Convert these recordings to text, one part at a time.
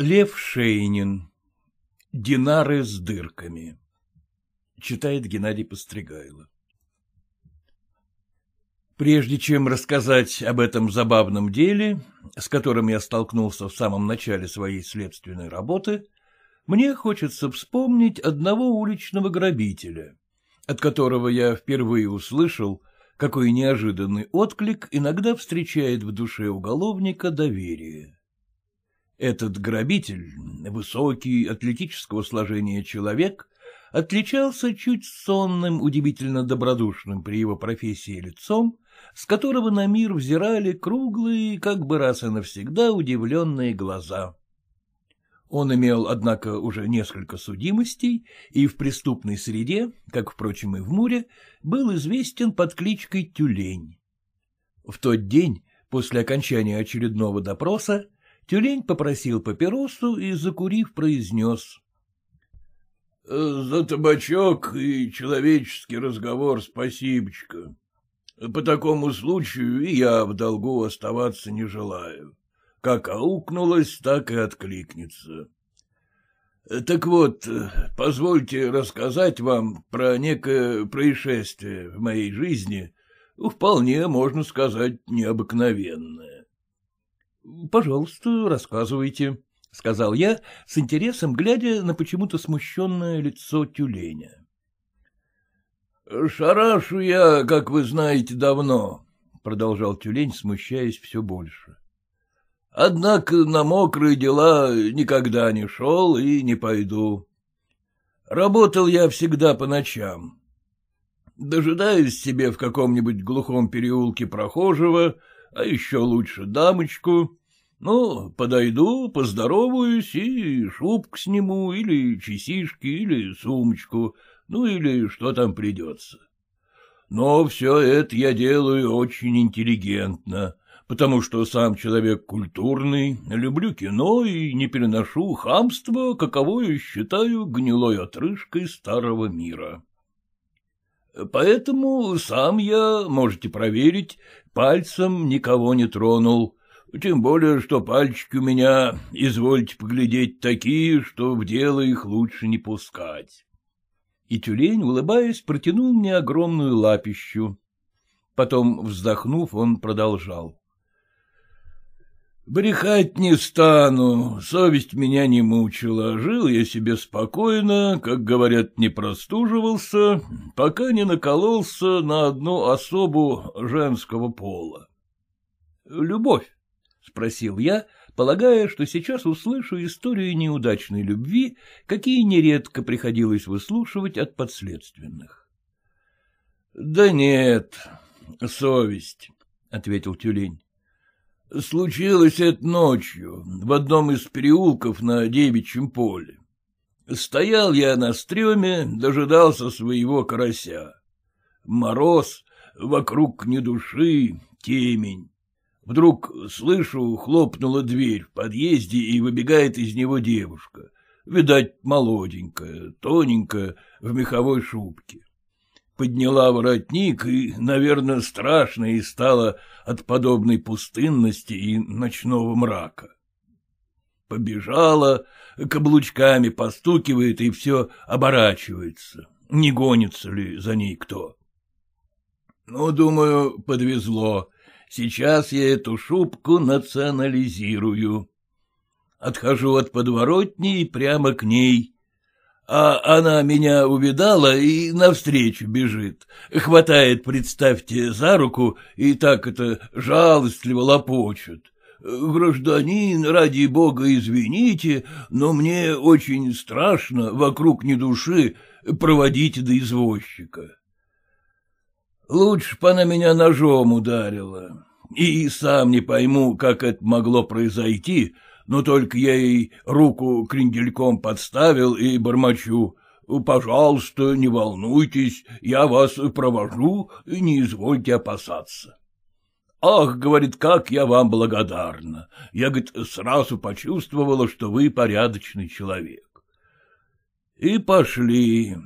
Лев Шейнин. Динары с дырками. Читает Геннадий Постригайло. Прежде чем рассказать об этом забавном деле, с которым я столкнулся в самом начале своей следственной работы, мне хочется вспомнить одного уличного грабителя, от которого я впервые услышал, какой неожиданный отклик иногда встречает в душе уголовника доверие. Этот грабитель, высокий, атлетического сложения человек, отличался чуть сонным, удивительно добродушным при его профессии лицом, с которого на мир взирали круглые, как бы раз и навсегда удивленные глаза. Он имел, однако, уже несколько судимостей и в преступной среде, как, впрочем, и в Муре, был известен под кличкой Тюлень. В тот день, после окончания очередного допроса, Тюлень попросил папиросу и, закурив, произнес. «Э, — За табачок и человеческий разговор спасибочка. По такому случаю и я в долгу оставаться не желаю. Как аукнулась, так и откликнется. Так вот, позвольте рассказать вам про некое происшествие в моей жизни, вполне, можно сказать, необыкновенное. — Пожалуйста, рассказывайте, — сказал я, с интересом глядя на почему-то смущенное лицо тюленя. — Шарашу я, как вы знаете, давно, — продолжал тюлень, смущаясь все больше. — Однако на мокрые дела никогда не шел и не пойду. Работал я всегда по ночам. Дожидаюсь себе в каком-нибудь глухом переулке прохожего, а еще лучше дамочку, ну, подойду, поздороваюсь и шубку сниму, или часишки, или сумочку, ну или что там придется. Но все это я делаю очень интеллигентно, потому что сам человек культурный, люблю кино и не переношу хамство, каковое считаю гнилой отрыжкой старого мира. Поэтому сам я, можете проверить, пальцем никого не тронул, тем более, что пальчики у меня, извольте поглядеть, такие, что в дело их лучше не пускать. И тюлень, улыбаясь, протянул мне огромную лапищу. Потом, вздохнув, он продолжал. Брехать не стану, совесть меня не мучила, жил я себе спокойно, как говорят, не простуживался, пока не накололся на одну особу женского пола. Любовь. — спросил я, полагая, что сейчас услышу историю неудачной любви, какие нередко приходилось выслушивать от подследственных. — Да нет, совесть, — ответил тюлень. — Случилось это ночью в одном из переулков на Девичьем поле. Стоял я на стреме, дожидался своего карася. Мороз, вокруг ни души, темень. Вдруг, слышу, хлопнула дверь в подъезде, и выбегает из него девушка. Видать, молоденькая, тоненькая, в меховой шубке. Подняла воротник, и, наверное, страшно и стало от подобной пустынности и ночного мрака. Побежала, каблучками постукивает и все оборачивается. Не гонится ли за ней кто? Ну, думаю, подвезло. Сейчас я эту шубку национализирую. Отхожу от подворотни и прямо к ней. А она меня увидала и навстречу бежит. Хватает, представьте, за руку и так это жалостливо лопочет. «Гражданин, ради бога, извините, но мне очень страшно, вокруг не души, проводить до извозчика». Лучше бы она меня ножом ударила. И сам не пойму, как это могло произойти, но только я ей руку крендельком подставил и бормочу. «Пожалуйста, не волнуйтесь, я вас провожу, и не извольте опасаться». «Ах, — говорит, — как я вам благодарна! Я, — говорит, — сразу почувствовала, что вы порядочный человек». И пошли.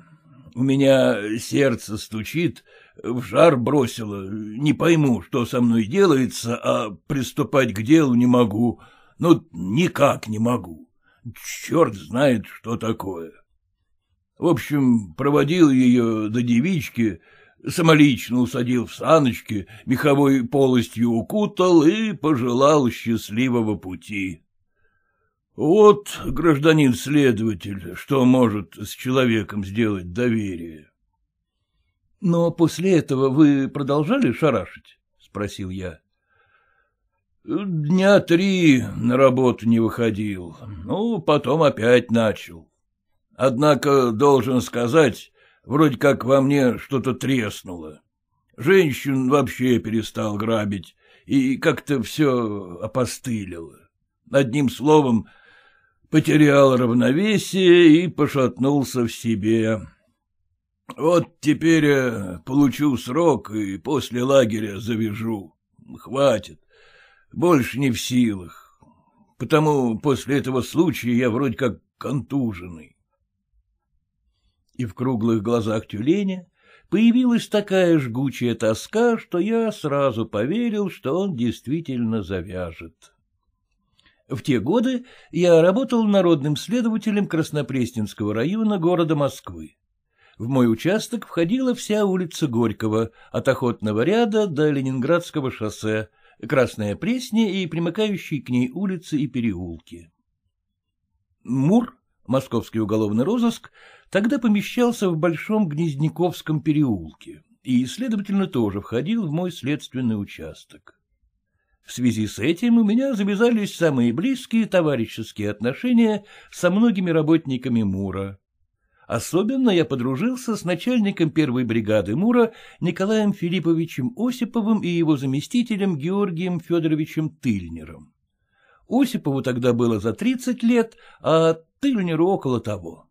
У меня сердце стучит, в жар бросило, не пойму, что со мной делается, а приступать к делу не могу, ну, никак не могу. Черт знает, что такое. В общем, проводил ее до девички, самолично усадил в саночки, меховой полостью укутал и пожелал счастливого пути. Вот, гражданин следователь, что может с человеком сделать доверие. Но после этого вы продолжали шарашить? — спросил я. — Дня три на работу не выходил, ну, потом опять начал. Однако, должен сказать, вроде как во мне что-то треснуло. Женщин вообще перестал грабить, и как-то все опостылило. Одним словом, потерял равновесие и пошатнулся в себе. Вот теперь э, получу срок и после лагеря завяжу. Хватит. Больше не в силах. Потому после этого случая я вроде как контуженный. И в круглых глазах тюленя появилась такая жгучая тоска, что я сразу поверил, что он действительно завяжет. В те годы я работал народным следователем Краснопресненского района города Москвы. В мой участок входила вся улица Горького, от Охотного ряда до Ленинградского шоссе, Красная Пресня и примыкающие к ней улицы и переулки. Мур, московский уголовный розыск, тогда помещался в Большом Гнездниковском переулке и, следовательно, тоже входил в мой следственный участок. В связи с этим у меня завязались самые близкие товарищеские отношения со многими работниками Мура. Особенно я подружился с начальником первой бригады МУРа Николаем Филипповичем Осиповым и его заместителем Георгием Федоровичем Тыльнером. Осипову тогда было за 30 лет, а Тыльнеру около того.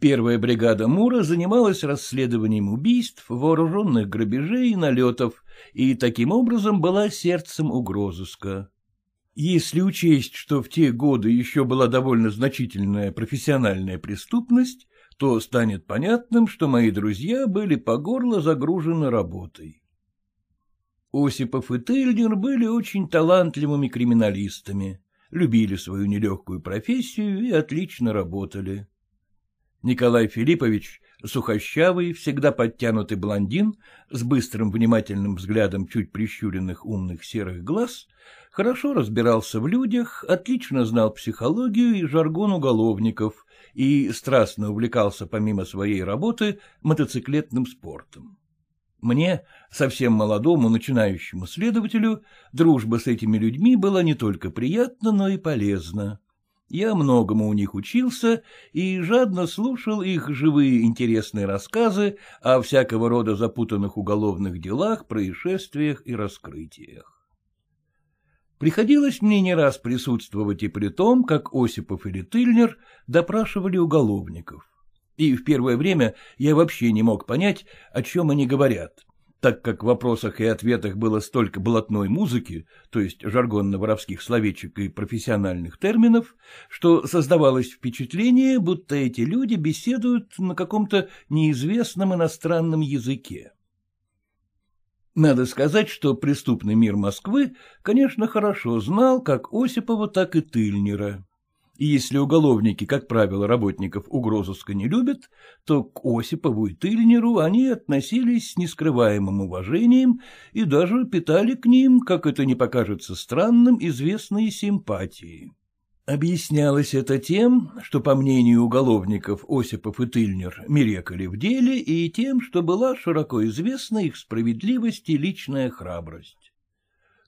Первая бригада Мура занималась расследованием убийств, вооруженных грабежей и налетов, и таким образом была сердцем угрозыска. Если учесть, что в те годы еще была довольно значительная профессиональная преступность, то станет понятным, что мои друзья были по горло загружены работой. Осипов и Тельнер были очень талантливыми криминалистами, любили свою нелегкую профессию и отлично работали. Николай Филиппович сухощавый, всегда подтянутый блондин с быстрым внимательным взглядом чуть прищуренных умных серых глаз, хорошо разбирался в людях, отлично знал психологию и жаргон уголовников и страстно увлекался помимо своей работы мотоциклетным спортом. Мне, совсем молодому начинающему следователю, дружба с этими людьми была не только приятна, но и полезна. Я многому у них учился и жадно слушал их живые интересные рассказы о всякого рода запутанных уголовных делах, происшествиях и раскрытиях. Приходилось мне не раз присутствовать и при том, как Осипов и Ретыльнер допрашивали уголовников. И в первое время я вообще не мог понять, о чем они говорят. Так как в вопросах и ответах было столько блатной музыки, то есть жаргонно-воровских словечек и профессиональных терминов, что создавалось впечатление, будто эти люди беседуют на каком-то неизвестном иностранном языке. Надо сказать, что преступный мир Москвы, конечно, хорошо знал как Осипова, так и Тыльнера. И если уголовники, как правило, работников угрозыска не любят, то к Осипову и Тыльнеру они относились с нескрываемым уважением и даже питали к ним, как это не покажется странным, известные симпатии. Объяснялось это тем, что, по мнению уголовников, Осипов и Тыльнер мерекали в деле, и тем, что была широко известна их справедливость и личная храбрость.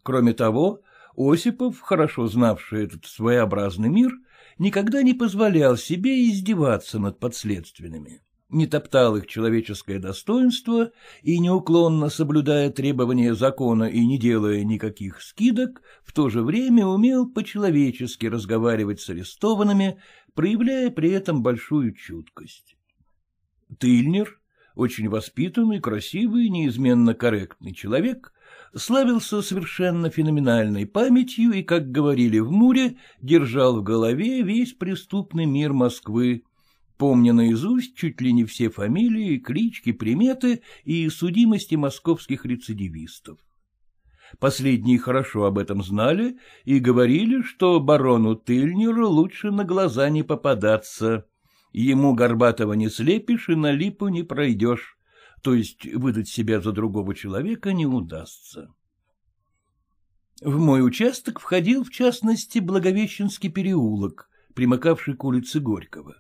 Кроме того, Осипов, хорошо знавший этот своеобразный мир, никогда не позволял себе издеваться над подследственными, не топтал их человеческое достоинство и, неуклонно соблюдая требования закона и не делая никаких скидок, в то же время умел по-человечески разговаривать с арестованными, проявляя при этом большую чуткость. Тыльнер, очень воспитанный, красивый, неизменно корректный человек, славился совершенно феноменальной памятью и, как говорили в Муре, держал в голове весь преступный мир Москвы, помня наизусть чуть ли не все фамилии, клички, приметы и судимости московских рецидивистов. Последние хорошо об этом знали и говорили, что барону Тыльнеру лучше на глаза не попадаться. Ему Горбатого не слепишь и на липу не пройдешь то есть выдать себя за другого человека, не удастся. В мой участок входил, в частности, Благовещенский переулок, примыкавший к улице Горького.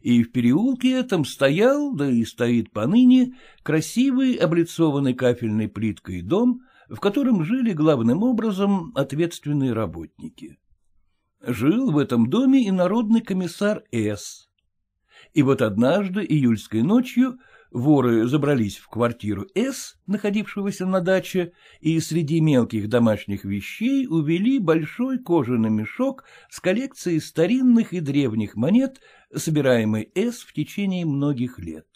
И в переулке этом стоял, да и стоит поныне, красивый облицованный кафельной плиткой дом, в котором жили главным образом ответственные работники. Жил в этом доме и народный комиссар С. И вот однажды, июльской ночью, воры забрались в квартиру С, находившегося на даче, и среди мелких домашних вещей увели большой кожаный мешок с коллекцией старинных и древних монет, собираемый С в течение многих лет.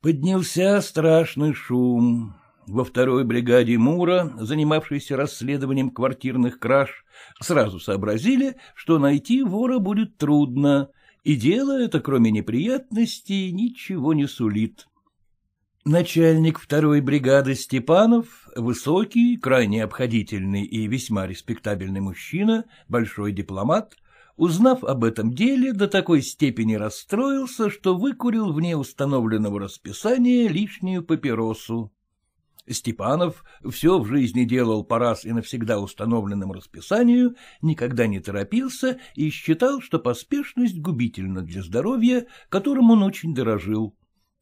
Поднялся страшный шум. Во второй бригаде Мура, занимавшейся расследованием квартирных краж, сразу сообразили, что найти вора будет трудно — и дело это, кроме неприятностей, ничего не сулит. Начальник второй бригады Степанов, высокий, крайне обходительный и весьма респектабельный мужчина, большой дипломат, узнав об этом деле, до такой степени расстроился, что выкурил вне установленного расписания лишнюю папиросу. Степанов все в жизни делал по раз и навсегда установленному расписанию, никогда не торопился и считал, что поспешность губительна для здоровья, которым он очень дорожил.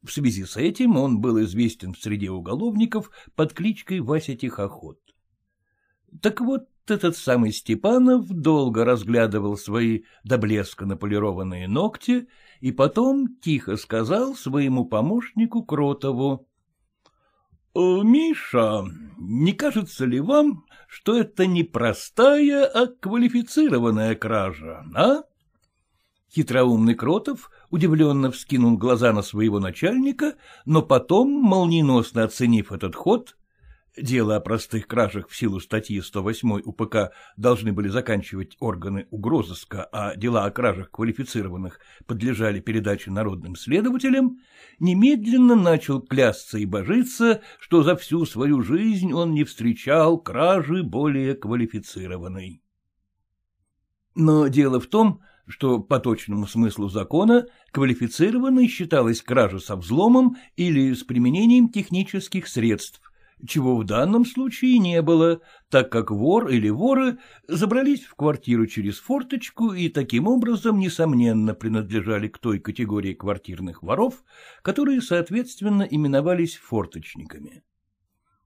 В связи с этим он был известен в среде уголовников под кличкой Вася Тихоход. Так вот, этот самый Степанов долго разглядывал свои до блеска наполированные ногти и потом тихо сказал своему помощнику Кротову — Э, — Миша, не кажется ли вам, что это не простая, а квалифицированная кража, а? Хитроумный Кротов удивленно вскинул глаза на своего начальника, но потом, молниеносно оценив этот ход, Дело о простых кражах в силу статьи 108 УПК должны были заканчивать органы угрозыска, а дела о кражах квалифицированных подлежали передаче народным следователям, немедленно начал клясться и божиться, что за всю свою жизнь он не встречал кражи более квалифицированной. Но дело в том, что по точному смыслу закона квалифицированной считалась кража со взломом или с применением технических средств, чего в данном случае не было, так как вор или воры забрались в квартиру через форточку и таким образом, несомненно, принадлежали к той категории квартирных воров, которые, соответственно, именовались форточниками.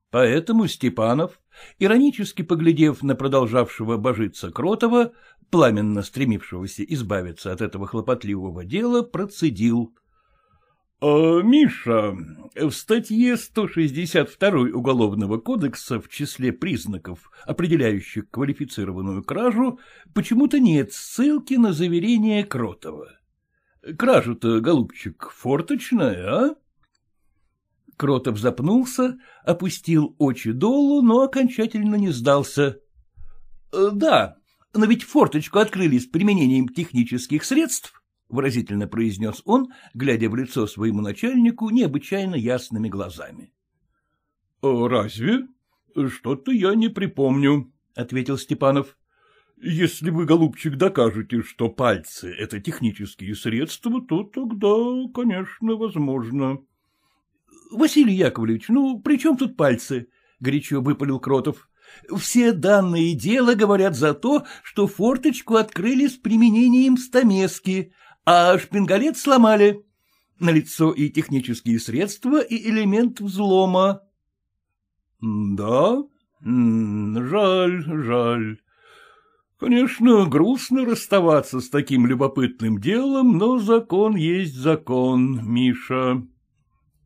Поэтому Степанов, иронически поглядев на продолжавшего божиться Кротова, пламенно стремившегося избавиться от этого хлопотливого дела, процедил — а, Миша, в статье 162 Уголовного кодекса в числе признаков, определяющих квалифицированную кражу, почему-то нет ссылки на заверение Кротова. Кражу-то, голубчик, форточная, а? Кротов запнулся, опустил очи долу, но окончательно не сдался. Э, — Да, но ведь форточку открыли с применением технических средств. — выразительно произнес он, глядя в лицо своему начальнику необычайно ясными глазами. — а Разве? Что-то я не припомню, — ответил Степанов. — Если вы, голубчик, докажете, что пальцы — это технические средства, то тогда, конечно, возможно. — Василий Яковлевич, ну при чем тут пальцы? — горячо выпалил Кротов. Все данные дела говорят за то, что форточку открыли с применением стамески, а шпингалет сломали. На лицо и технические средства, и элемент взлома. — Да? М-м, жаль, жаль. Конечно, грустно расставаться с таким любопытным делом, но закон есть закон, Миша.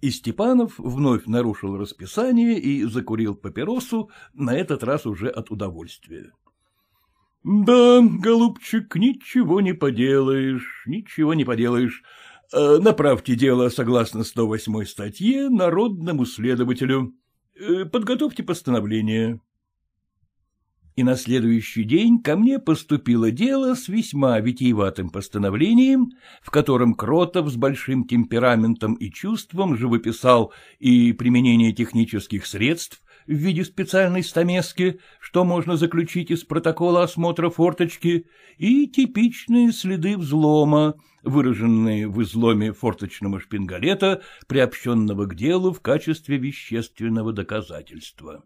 И Степанов вновь нарушил расписание и закурил папиросу, на этот раз уже от удовольствия. — Да, голубчик, ничего не поделаешь, ничего не поделаешь. Э, направьте дело, согласно 108 статье, народному следователю. Э, подготовьте постановление. И на следующий день ко мне поступило дело с весьма витиеватым постановлением, в котором Кротов с большим темпераментом и чувством живописал и применение технических средств, в виде специальной стамески, что можно заключить из протокола осмотра форточки, и типичные следы взлома, выраженные в изломе форточного шпингалета, приобщенного к делу в качестве вещественного доказательства.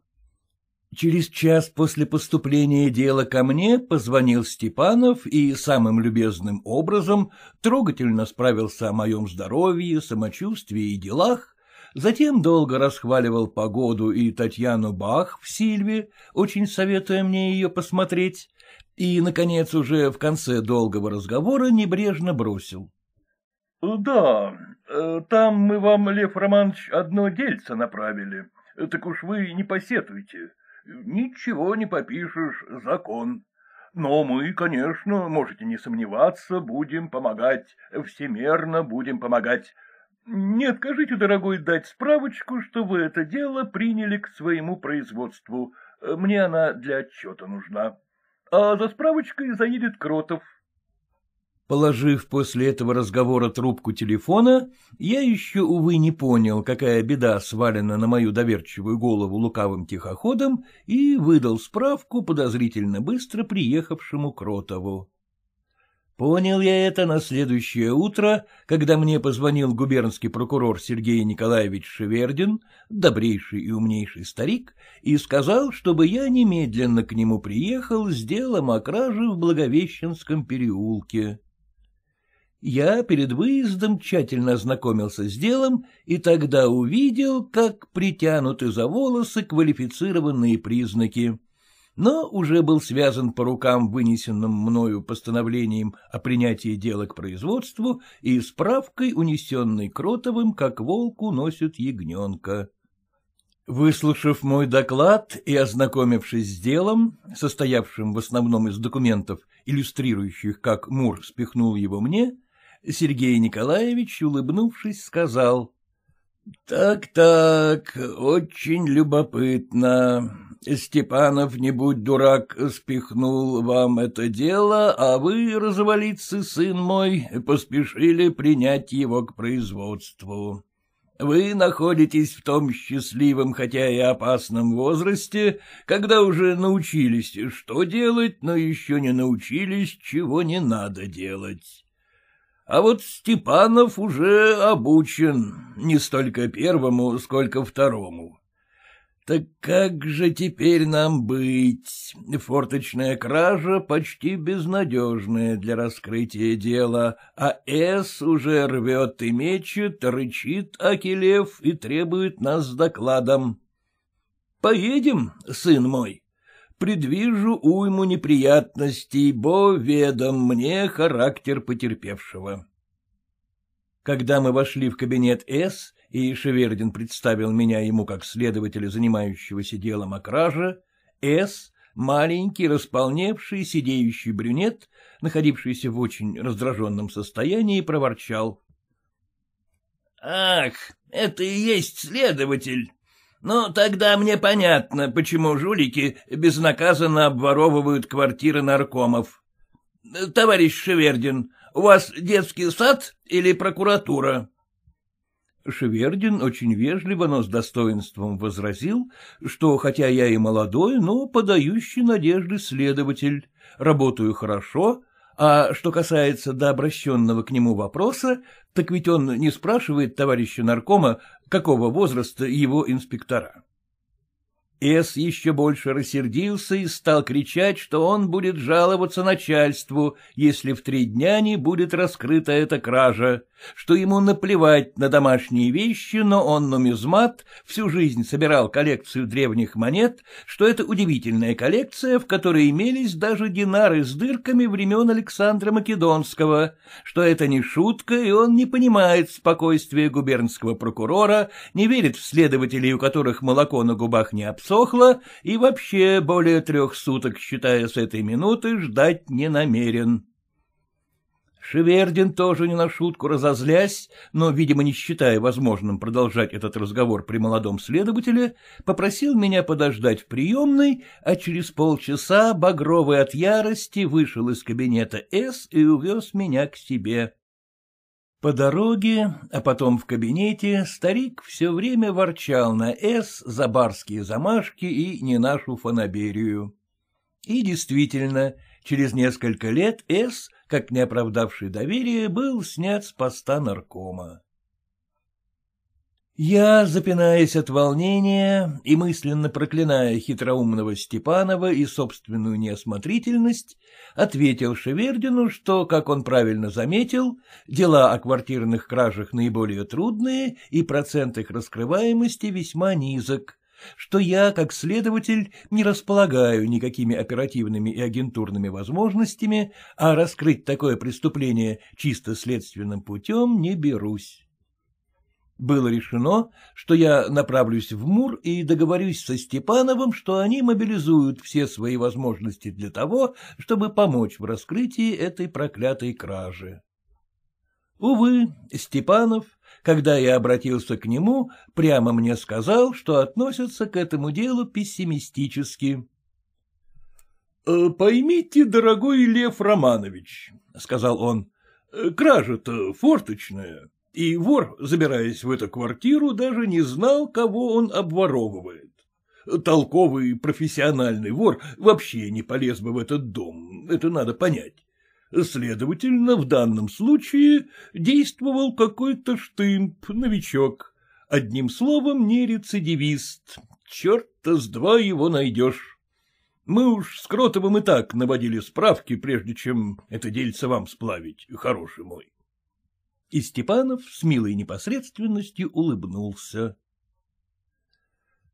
Через час после поступления дела ко мне позвонил Степанов и самым любезным образом трогательно справился о моем здоровье, самочувствии и делах, затем долго расхваливал погоду и Татьяну Бах в Сильве, очень советуя мне ее посмотреть, и, наконец, уже в конце долгого разговора небрежно бросил. — Да, э, там мы вам, Лев Романович, одно дельце направили, так уж вы не посетуйте. Ничего не попишешь, закон. Но мы, конечно, можете не сомневаться, будем помогать, всемерно будем помогать не откажите, дорогой, дать справочку, что вы это дело приняли к своему производству. Мне она для отчета нужна. А за справочкой заедет Кротов. Положив после этого разговора трубку телефона, я еще, увы, не понял, какая беда свалена на мою доверчивую голову лукавым тихоходом, и выдал справку подозрительно быстро приехавшему Кротову. Понял я это на следующее утро, когда мне позвонил губернский прокурор Сергей Николаевич Шевердин, добрейший и умнейший старик, и сказал, чтобы я немедленно к нему приехал с делом о краже в Благовещенском переулке. Я перед выездом тщательно ознакомился с делом и тогда увидел, как притянуты за волосы квалифицированные признаки но уже был связан по рукам вынесенным мною постановлением о принятии дела к производству и справкой, унесенной Кротовым, как волку носят ягненка. Выслушав мой доклад и ознакомившись с делом, состоявшим в основном из документов, иллюстрирующих, как Мур спихнул его мне, Сергей Николаевич, улыбнувшись, сказал — так-так, очень любопытно. Степанов, не будь дурак, спихнул вам это дело, а вы, развалиться, сын мой, поспешили принять его к производству. Вы находитесь в том счастливом, хотя и опасном возрасте, когда уже научились, что делать, но еще не научились, чего не надо делать. А вот Степанов уже обучен не столько первому, сколько второму. Так как же теперь нам быть? Форточная кража почти безнадежная для раскрытия дела, а С уже рвет и мечет, рычит Акелев и требует нас с докладом. Поедем, сын мой. Предвижу уйму неприятностей, бо ведом мне характер потерпевшего. Когда мы вошли в кабинет С, и Шевердин представил меня ему как следователя, занимающегося делом о краже, С, маленький, располневший, сидеющий брюнет, находившийся в очень раздраженном состоянии, проворчал. — Ах, это и есть следователь! Но тогда мне понятно, почему жулики безнаказанно обворовывают квартиры наркомов. Товарищ Шевердин, у вас детский сад или прокуратура? — Шевердин очень вежливо, но с достоинством возразил, что хотя я и молодой, но подающий надежды следователь, работаю хорошо, а что касается до обращенного к нему вопроса, так ведь он не спрашивает товарища наркома, какого возраста его инспектора. С еще больше рассердился и стал кричать, что он будет жаловаться начальству, если в три дня не будет раскрыта эта кража, что ему наплевать на домашние вещи, но он нумизмат, всю жизнь собирал коллекцию древних монет, что это удивительная коллекция, в которой имелись даже динары с дырками времен Александра Македонского, что это не шутка, и он не понимает спокойствия губернского прокурора, не верит в следователей, у которых молоко на губах не обсохло, и вообще более трех суток, считая с этой минуты, ждать не намерен. Шевердин тоже не на шутку разозлясь, но, видимо, не считая возможным продолжать этот разговор при молодом следователе, попросил меня подождать в приемной, а через полчаса, багровый от ярости, вышел из кабинета С и увез меня к себе. По дороге, а потом в кабинете, старик все время ворчал на «С» за барские замашки и не нашу фанаберию. И действительно, через несколько лет «С» как не оправдавший доверие, был снят с поста наркома. Я, запинаясь от волнения и мысленно проклиная хитроумного Степанова и собственную неосмотрительность, ответил Шевердину, что, как он правильно заметил, дела о квартирных кражах наиболее трудные и процент их раскрываемости весьма низок, что я, как следователь, не располагаю никакими оперативными и агентурными возможностями, а раскрыть такое преступление чисто следственным путем не берусь. Было решено, что я направлюсь в Мур и договорюсь со Степановым, что они мобилизуют все свои возможности для того, чтобы помочь в раскрытии этой проклятой кражи. Увы, Степанов, когда я обратился к нему, прямо мне сказал, что относится к этому делу пессимистически. «Э, — Поймите, дорогой Лев Романович, — сказал он, — «э, кража-то форточная, и вор, забираясь в эту квартиру, даже не знал, кого он обворовывает. Толковый профессиональный вор вообще не полез бы в этот дом, это надо понять. Следовательно, в данном случае действовал какой-то штымп, новичок. Одним словом, не рецидивист. Черт-то с два его найдешь. Мы уж с Кротовым и так наводили справки, прежде чем это дельце вам сплавить, хороший мой. И Степанов с милой непосредственностью улыбнулся.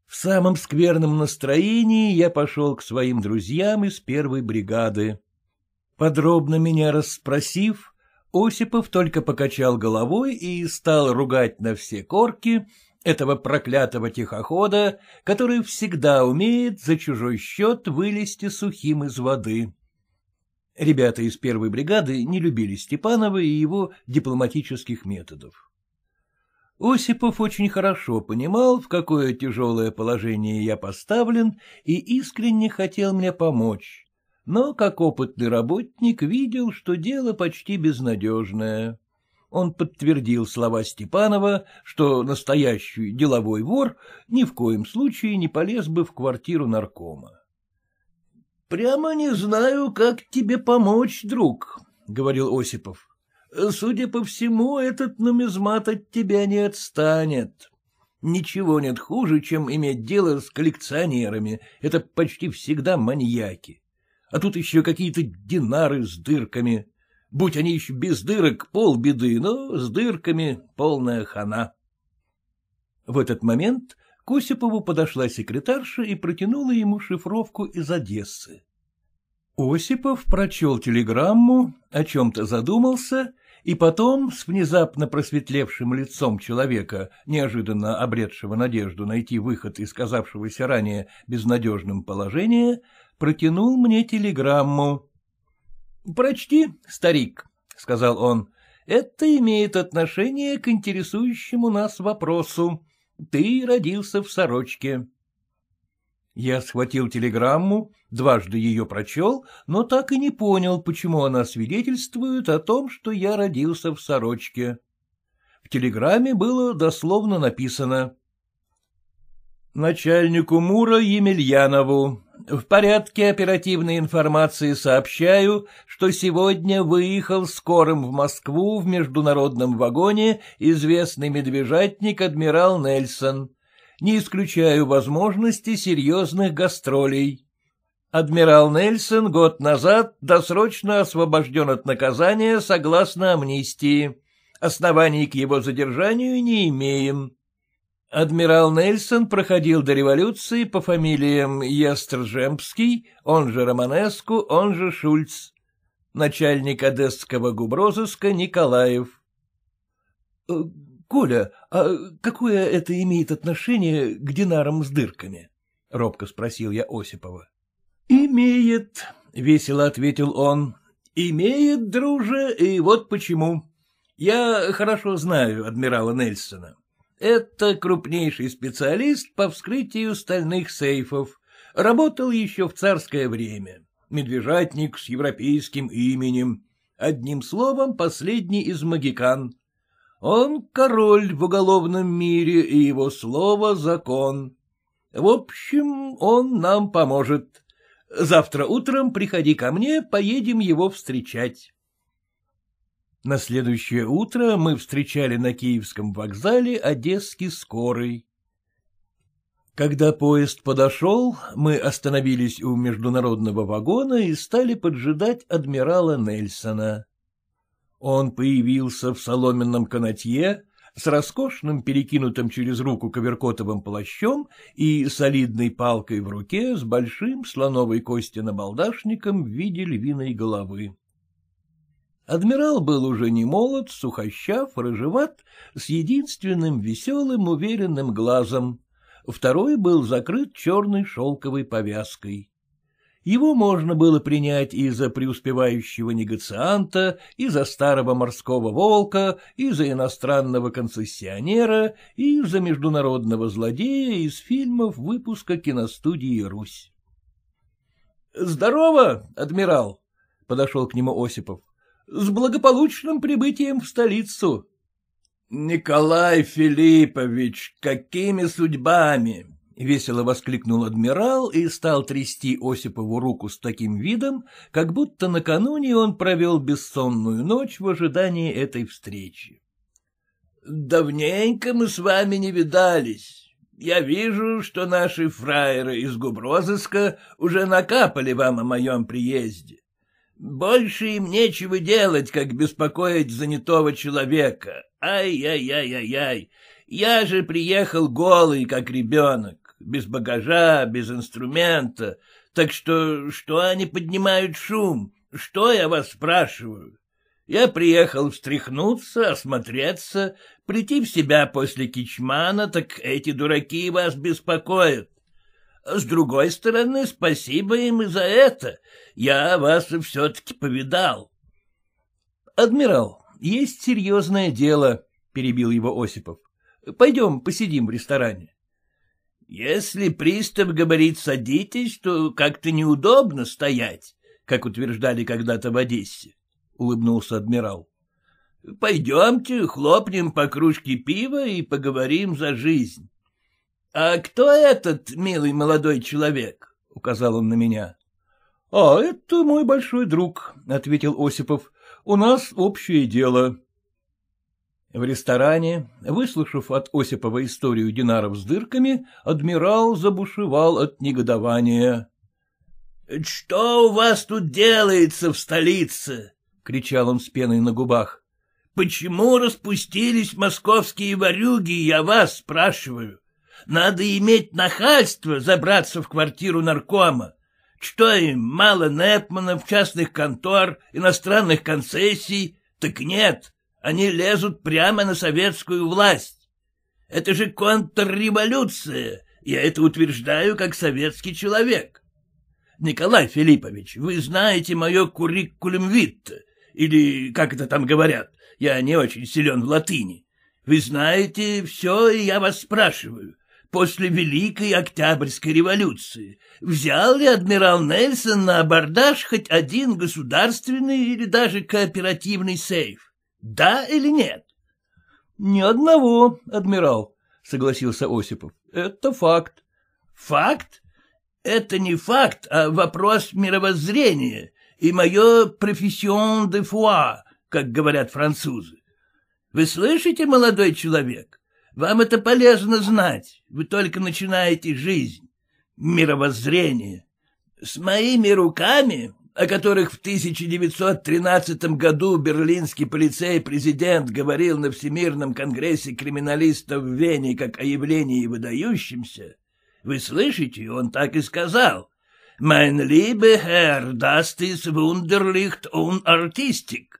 В самом скверном настроении я пошел к своим друзьям из первой бригады. Подробно меня расспросив, Осипов только покачал головой и стал ругать на все корки этого проклятого тихохода, который всегда умеет за чужой счет вылезти сухим из воды. Ребята из первой бригады не любили Степанова и его дипломатических методов. Осипов очень хорошо понимал, в какое тяжелое положение я поставлен, и искренне хотел мне помочь но, как опытный работник, видел, что дело почти безнадежное. Он подтвердил слова Степанова, что настоящий деловой вор ни в коем случае не полез бы в квартиру наркома. — Прямо не знаю, как тебе помочь, друг, — говорил Осипов. — Судя по всему, этот нумизмат от тебя не отстанет. Ничего нет хуже, чем иметь дело с коллекционерами. Это почти всегда маньяки а тут еще какие-то динары с дырками. Будь они еще без дырок, полбеды, но с дырками полная хана. В этот момент к Осипову подошла секретарша и протянула ему шифровку из Одессы. Осипов прочел телеграмму, о чем-то задумался, и потом, с внезапно просветлевшим лицом человека, неожиданно обретшего надежду найти выход из казавшегося ранее безнадежным положения, протянул мне телеграмму. — Прочти, старик, — сказал он, — это имеет отношение к интересующему нас вопросу. Ты родился в сорочке. Я схватил телеграмму, дважды ее прочел, но так и не понял, почему она свидетельствует о том, что я родился в сорочке. В телеграмме было дословно написано Начальнику Мура Емельянову. В порядке оперативной информации сообщаю, что сегодня выехал скорым в Москву в международном вагоне известный медвежатник адмирал Нельсон. Не исключаю возможности серьезных гастролей. Адмирал Нельсон год назад досрочно освобожден от наказания согласно амнистии. Оснований к его задержанию не имеем. Адмирал Нельсон проходил до революции по фамилиям Ястржемский, он же Романеску, он же Шульц. Начальник одесского губрозыска Николаев. Э, — Коля, а какое это имеет отношение к динарам с дырками? — робко спросил я Осипова. — Имеет, — весело ответил он. — Имеет, друже, и вот почему. Я хорошо знаю адмирала Нельсона. Это крупнейший специалист по вскрытию стальных сейфов. Работал еще в царское время. Медвежатник с европейским именем. Одним словом, последний из магикан. Он король в уголовном мире, и его слово — закон. В общем, он нам поможет. Завтра утром приходи ко мне, поедем его встречать. На следующее утро мы встречали на Киевском вокзале одесский скорый. Когда поезд подошел, мы остановились у международного вагона и стали поджидать адмирала Нельсона. Он появился в соломенном канатье, с роскошным перекинутым через руку коверкотовым плащом и солидной палкой в руке с большим слоновой кости набалдашником в виде львиной головы. Адмирал был уже не молод, сухощав, рыжеват, с единственным веселым, уверенным глазом. Второй был закрыт черной шелковой повязкой. Его можно было принять и за преуспевающего негацианта, и за старого морского волка, и за иностранного концессионера, и за международного злодея из фильмов выпуска киностудии «Русь». «Здорово, адмирал!» — подошел к нему Осипов. С благополучным прибытием в столицу. — Николай Филиппович, какими судьбами? — весело воскликнул адмирал и стал трясти Осипову руку с таким видом, как будто накануне он провел бессонную ночь в ожидании этой встречи. — Давненько мы с вами не видались. Я вижу, что наши фраеры из губрозыска уже накапали вам о моем приезде. Больше им нечего делать, как беспокоить занятого человека. Ай-яй-яй-яй-яй. Я же приехал голый, как ребенок, без багажа, без инструмента. Так что, что они поднимают шум? Что я вас спрашиваю? Я приехал встряхнуться, осмотреться, прийти в себя после кичмана, так эти дураки вас беспокоят. С другой стороны, спасибо им и за это. Я вас все-таки повидал. — Адмирал, есть серьезное дело, — перебил его Осипов. — Пойдем посидим в ресторане. — Если пристав говорит «садитесь», то как-то неудобно стоять, как утверждали когда-то в Одессе, — улыбнулся адмирал. — Пойдемте, хлопнем по кружке пива и поговорим за жизнь. — А кто этот милый молодой человек? — указал он на меня. — А, это мой большой друг, — ответил Осипов. — У нас общее дело. В ресторане, выслушав от Осипова историю динаров с дырками, адмирал забушевал от негодования. — Что у вас тут делается в столице? — кричал он с пеной на губах. — Почему распустились московские ворюги, я вас спрашиваю? Надо иметь нахальство забраться в квартиру наркома. Что им, мало Непманов, частных контор, иностранных концессий? Так нет, они лезут прямо на советскую власть. Это же контрреволюция, я это утверждаю как советский человек. Николай Филиппович, вы знаете мое куррикулем витте, или как это там говорят, я не очень силен в латыни. Вы знаете все, и я вас спрашиваю после Великой Октябрьской революции. Взял ли адмирал Нельсон на абордаж хоть один государственный или даже кооперативный сейф? Да или нет? — Ни одного, адмирал, — согласился Осипов. — Это факт. — Факт? Это не факт, а вопрос мировоззрения и мое «профессион де фуа», как говорят французы. Вы слышите, молодой человек? Вам это полезно знать. Вы только начинаете жизнь, мировоззрение. С моими руками, о которых в 1913 году берлинский полицей-президент говорил на Всемирном конгрессе криминалистов в Вене как о явлении выдающемся, вы слышите, он так и сказал. «Mein liebe Herr, das ist wunderlich und artistic»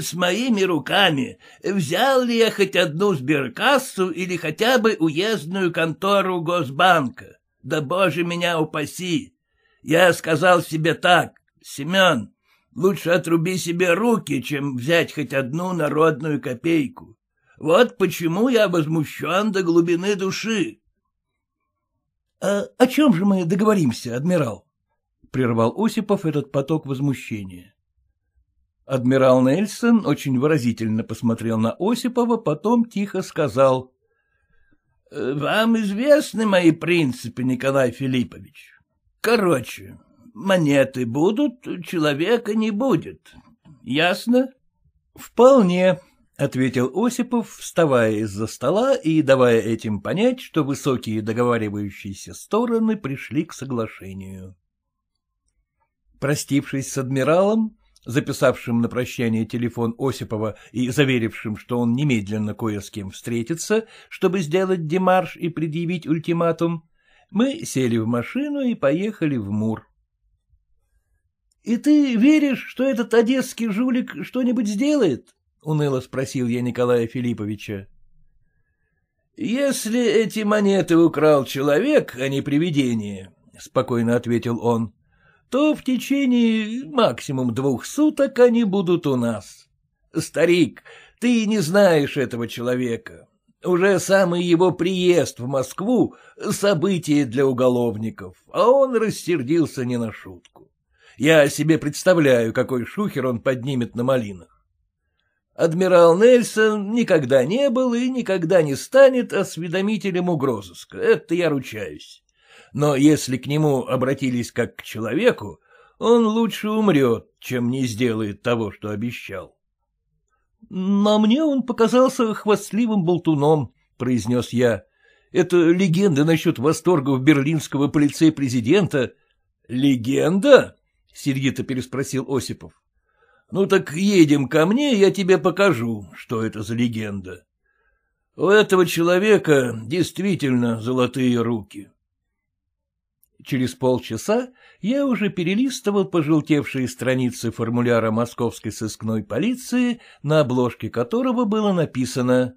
с моими руками, взял ли я хоть одну сберкассу или хотя бы уездную контору Госбанка. Да, боже, меня упаси! Я сказал себе так, Семен, лучше отруби себе руки, чем взять хоть одну народную копейку. Вот почему я возмущен до глубины души. А — О чем же мы договоримся, адмирал? — прервал Осипов этот поток возмущения. Адмирал Нельсон очень выразительно посмотрел на Осипова, потом тихо сказал. «Э, — Вам известны мои принципы, Николай Филиппович. Короче, монеты будут, человека не будет. Ясно? — Вполне, — ответил Осипов, вставая из-за стола и давая этим понять, что высокие договаривающиеся стороны пришли к соглашению. Простившись с адмиралом, записавшим на прощание телефон Осипова и заверившим, что он немедленно кое с кем встретится, чтобы сделать демарш и предъявить ультиматум, мы сели в машину и поехали в Мур. — И ты веришь, что этот одесский жулик что-нибудь сделает? — уныло спросил я Николая Филипповича. — Если эти монеты украл человек, а не привидение, — спокойно ответил он, то в течение максимум двух суток они будут у нас. Старик, ты не знаешь этого человека. Уже самый его приезд в Москву — событие для уголовников, а он рассердился не на шутку. Я себе представляю, какой шухер он поднимет на малинах. Адмирал Нельсон никогда не был и никогда не станет осведомителем угрозыска, это я ручаюсь но если к нему обратились как к человеку, он лучше умрет, чем не сделает того, что обещал. — На мне он показался хвастливым болтуном, — произнес я. Это легенда насчет восторгов берлинского полицей-президента. — Легенда? — сердито переспросил Осипов. — Ну так едем ко мне, я тебе покажу, что это за легенда. У этого человека действительно золотые руки. Через полчаса я уже перелистывал пожелтевшие страницы формуляра московской сыскной полиции, на обложке которого было написано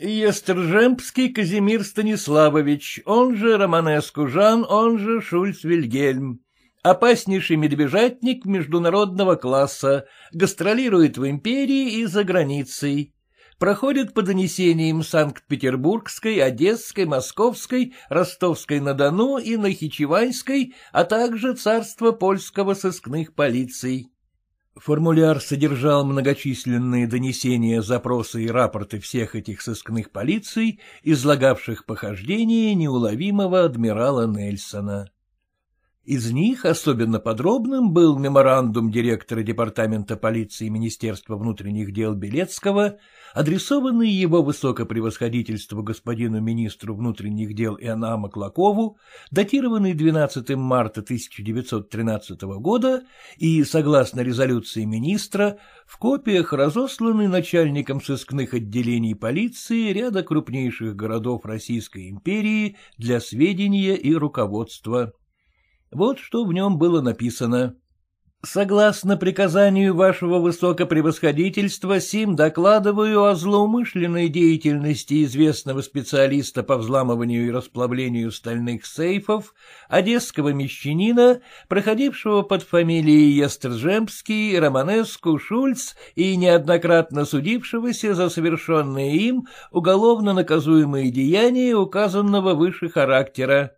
«Естержемпский Казимир Станиславович, он же Романеску Жан, он же Шульц Вильгельм, опаснейший медвежатник международного класса, гастролирует в империи и за границей» проходят по донесениям Санкт-Петербургской, Одесской, Московской, Ростовской-на-Дону и Нахичеванской, а также царства польского сыскных полиций. Формуляр содержал многочисленные донесения, запросы и рапорты всех этих сыскных полиций, излагавших похождение неуловимого адмирала Нельсона. Из них особенно подробным был меморандум директора Департамента полиции Министерства внутренних дел Белецкого, адресованный его высокопревосходительству господину министру внутренних дел Иоанна Маклакову, датированный 12 марта 1913 года и, согласно резолюции министра, в копиях разосланы начальником сыскных отделений полиции ряда крупнейших городов Российской империи для сведения и руководства. Вот что в нем было написано. Согласно приказанию вашего высокопревосходительства, сим докладываю о злоумышленной деятельности известного специалиста по взламыванию и расплавлению стальных сейфов, одесского мещанина, проходившего под фамилией Ястржемский, Романеску, Шульц и неоднократно судившегося за совершенные им уголовно наказуемые деяния указанного выше характера.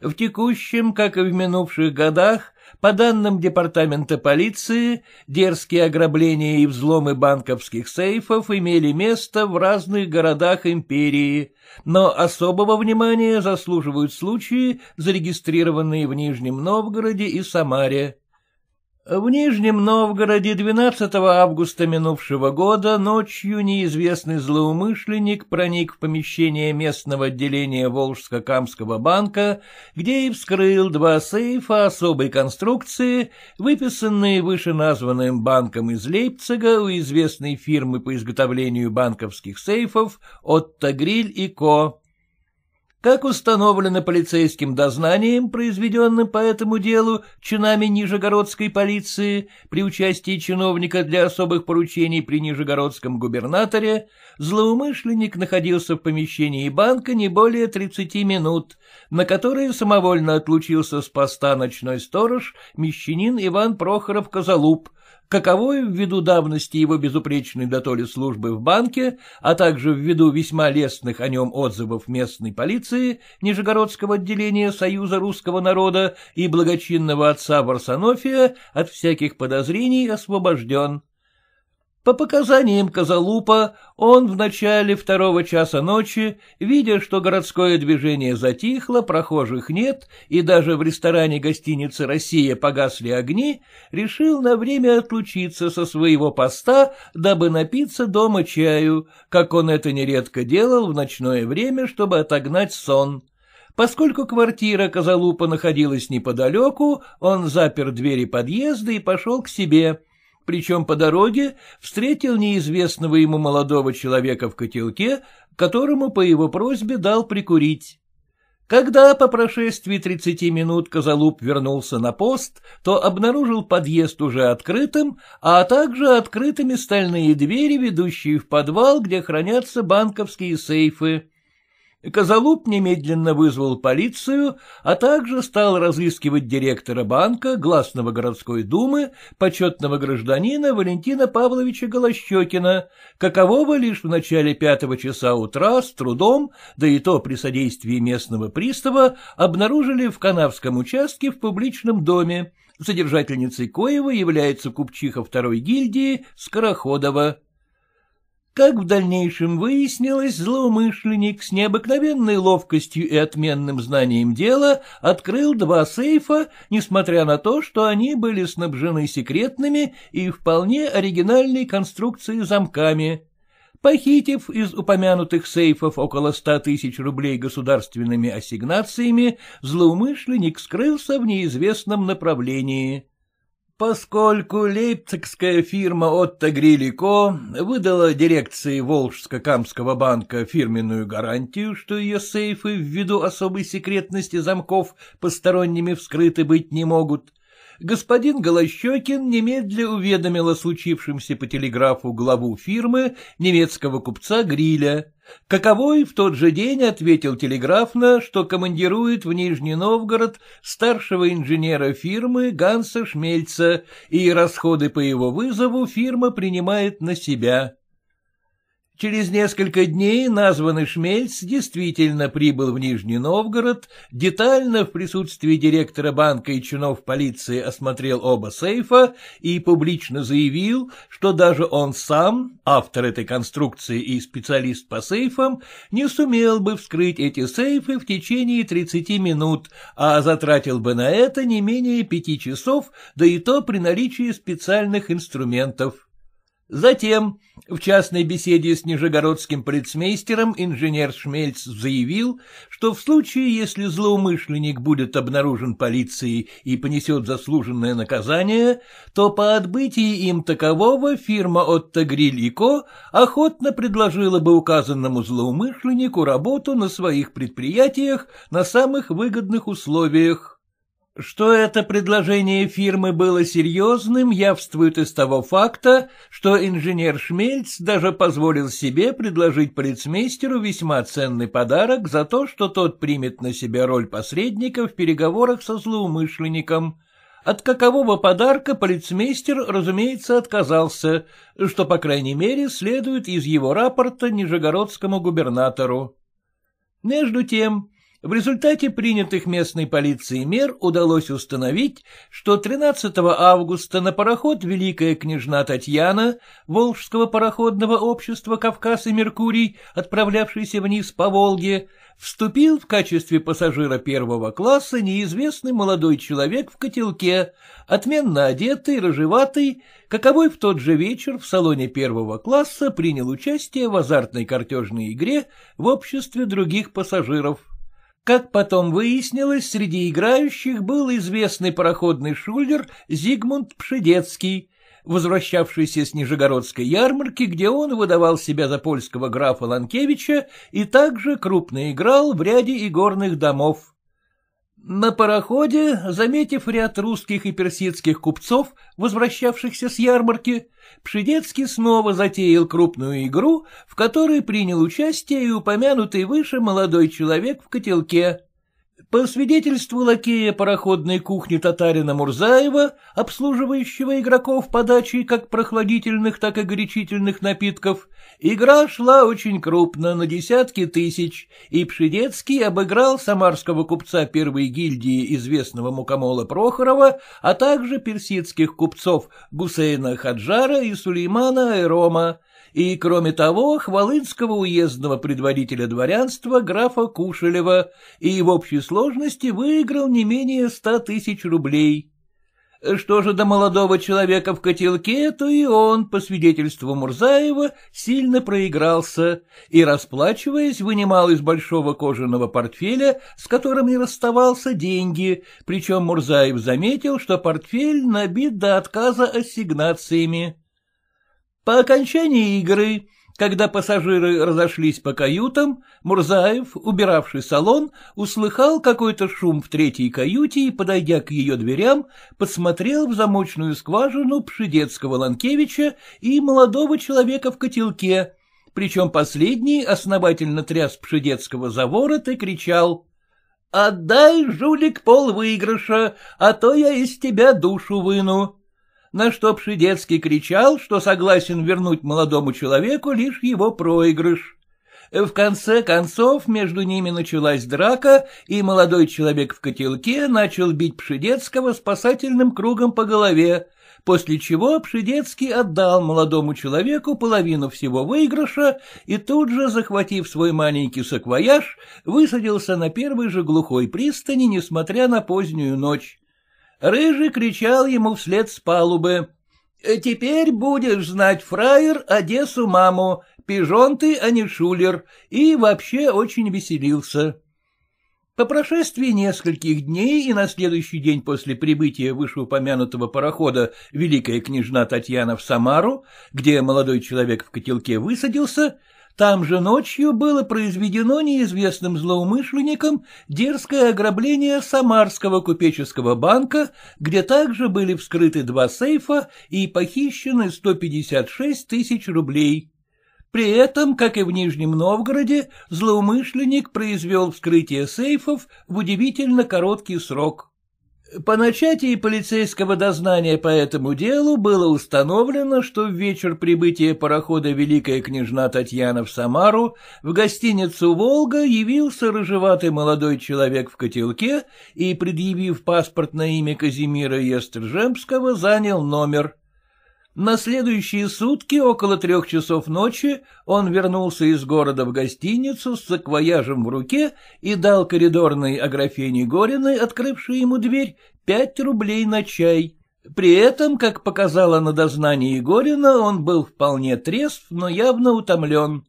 В текущем, как и в минувших годах, по данным Департамента полиции, дерзкие ограбления и взломы банковских сейфов имели место в разных городах империи, но особого внимания заслуживают случаи, зарегистрированные в Нижнем Новгороде и Самаре. В Нижнем Новгороде 12 августа минувшего года ночью неизвестный злоумышленник проник в помещение местного отделения Волжско-Камского банка, где и вскрыл два сейфа особой конструкции, выписанные вышеназванным банком из Лейпцига у известной фирмы по изготовлению банковских сейфов Отто Гриль и Ко как установлено полицейским дознанием, произведенным по этому делу чинами Нижегородской полиции при участии чиновника для особых поручений при Нижегородском губернаторе, злоумышленник находился в помещении банка не более 30 минут, на которые самовольно отлучился с поста ночной сторож мещанин Иван Прохоров Козалуп, каковой, ввиду давности его безупречной дотоле службы в банке, а также ввиду весьма лестных о нем отзывов местной полиции Нижегородского отделения Союза русского народа и благочинного отца Варсонофия, от всяких подозрений освобожден. По показаниям Казалупа, он в начале второго часа ночи, видя, что городское движение затихло, прохожих нет, и даже в ресторане гостиницы «Россия» погасли огни, решил на время отлучиться со своего поста, дабы напиться дома чаю, как он это нередко делал в ночное время, чтобы отогнать сон. Поскольку квартира Казалупа находилась неподалеку, он запер двери подъезда и пошел к себе — причем по дороге встретил неизвестного ему молодого человека в котелке, которому по его просьбе дал прикурить. Когда по прошествии тридцати минут Козалуп вернулся на пост, то обнаружил подъезд уже открытым, а также открытыми стальные двери, ведущие в подвал, где хранятся банковские сейфы. Козалуп немедленно вызвал полицию, а также стал разыскивать директора банка, гласного городской думы, почетного гражданина Валентина Павловича Голощекина, какового лишь в начале пятого часа утра с трудом, да и то при содействии местного пристава, обнаружили в Канавском участке в публичном доме. Содержательницей Коева является купчиха второй гильдии Скороходова. Как в дальнейшем выяснилось, злоумышленник с необыкновенной ловкостью и отменным знанием дела открыл два сейфа, несмотря на то, что они были снабжены секретными и вполне оригинальной конструкцией замками. Похитив из упомянутых сейфов около ста тысяч рублей государственными ассигнациями, злоумышленник скрылся в неизвестном направлении. Поскольку лейпцигская фирма Отто Грилико выдала дирекции Волжско-Камского банка фирменную гарантию, что ее сейфы ввиду особой секретности замков посторонними вскрыты быть не могут, господин Голощекин немедля уведомил о случившемся по телеграфу главу фирмы немецкого купца Гриля, каковой в тот же день ответил телеграфно, что командирует в Нижний Новгород старшего инженера фирмы Ганса Шмельца, и расходы по его вызову фирма принимает на себя. Через несколько дней названный Шмельц действительно прибыл в Нижний Новгород, детально в присутствии директора банка и чинов полиции осмотрел оба сейфа и публично заявил, что даже он сам, автор этой конструкции и специалист по сейфам, не сумел бы вскрыть эти сейфы в течение 30 минут, а затратил бы на это не менее пяти часов, да и то при наличии специальных инструментов. Затем в частной беседе с нижегородским полицмейстером инженер Шмельц заявил, что в случае, если злоумышленник будет обнаружен полицией и понесет заслуженное наказание, то по отбытии им такового фирма Отто Гриль и Ко охотно предложила бы указанному злоумышленнику работу на своих предприятиях на самых выгодных условиях. Что это предложение фирмы было серьезным, явствует из того факта, что инженер Шмельц даже позволил себе предложить полицмейстеру весьма ценный подарок за то, что тот примет на себя роль посредника в переговорах со злоумышленником. От какового подарка полицмейстер, разумеется, отказался, что, по крайней мере, следует из его рапорта Нижегородскому губернатору. Между тем, в результате принятых местной полицией мер удалось установить, что 13 августа на пароход «Великая княжна Татьяна» Волжского пароходного общества «Кавказ и Меркурий», отправлявшийся вниз по Волге, вступил в качестве пассажира первого класса неизвестный молодой человек в котелке, отменно одетый, рыжеватый, каковой в тот же вечер в салоне первого класса принял участие в азартной картежной игре в обществе других пассажиров. Как потом выяснилось, среди играющих был известный пароходный шульдер Зигмунд Пшедецкий, возвращавшийся с Нижегородской ярмарки, где он выдавал себя за польского графа Ланкевича и также крупно играл в ряде игорных домов. На пароходе, заметив ряд русских и персидских купцов, возвращавшихся с ярмарки, Пшедецкий снова затеял крупную игру, в которой принял участие и упомянутый выше молодой человек в котелке. По свидетельству лакея пароходной кухни татарина Мурзаева, обслуживающего игроков подачей как прохладительных, так и горячительных напитков, игра шла очень крупно, на десятки тысяч, и Пшедецкий обыграл самарского купца первой гильдии известного мукомола Прохорова, а также персидских купцов Гусейна Хаджара и Сулеймана Айрома, и, кроме того, Хвалынского уездного предводителя дворянства графа Кушелева и в общей сложности выиграл не менее ста тысяч рублей. Что же до молодого человека в котелке, то и он, по свидетельству Мурзаева, сильно проигрался и, расплачиваясь, вынимал из большого кожаного портфеля, с которым не расставался, деньги, причем Мурзаев заметил, что портфель набит до отказа ассигнациями. По окончании игры, когда пассажиры разошлись по каютам, Мурзаев, убиравший салон, услыхал какой-то шум в третьей каюте и, подойдя к ее дверям, посмотрел в замочную скважину Пшедецкого Ланкевича и молодого человека в котелке, причем последний основательно тряс Пшедецкого за ворот и кричал — Отдай, жулик, пол выигрыша, а то я из тебя душу выну на что Пшедецкий кричал, что согласен вернуть молодому человеку лишь его проигрыш. В конце концов между ними началась драка, и молодой человек в котелке начал бить Пшедецкого спасательным кругом по голове, после чего Пшедецкий отдал молодому человеку половину всего выигрыша и тут же, захватив свой маленький саквояж, высадился на первой же глухой пристани, несмотря на позднюю ночь. Рыжий кричал ему вслед с палубы. «Э, «Теперь будешь знать, фраер, Одессу маму, пижон ты, а не шулер, и вообще очень веселился». По прошествии нескольких дней и на следующий день после прибытия вышеупомянутого парохода великая княжна Татьяна в Самару, где молодой человек в котелке высадился, — там же ночью было произведено неизвестным злоумышленником дерзкое ограбление Самарского купеческого банка, где также были вскрыты два сейфа и похищены 156 тысяч рублей. При этом, как и в Нижнем Новгороде, злоумышленник произвел вскрытие сейфов в удивительно короткий срок. По начатии полицейского дознания по этому делу было установлено, что в вечер прибытия парохода «Великая княжна Татьяна» в Самару в гостиницу «Волга» явился рыжеватый молодой человек в котелке и, предъявив паспорт на имя Казимира Естржемского, занял номер на следующие сутки, около трех часов ночи, он вернулся из города в гостиницу с саквояжем в руке и дал коридорной Аграфене Гориной, открывшей ему дверь, пять рублей на чай. При этом, как показало на дознании Горина, он был вполне трезв, но явно утомлен.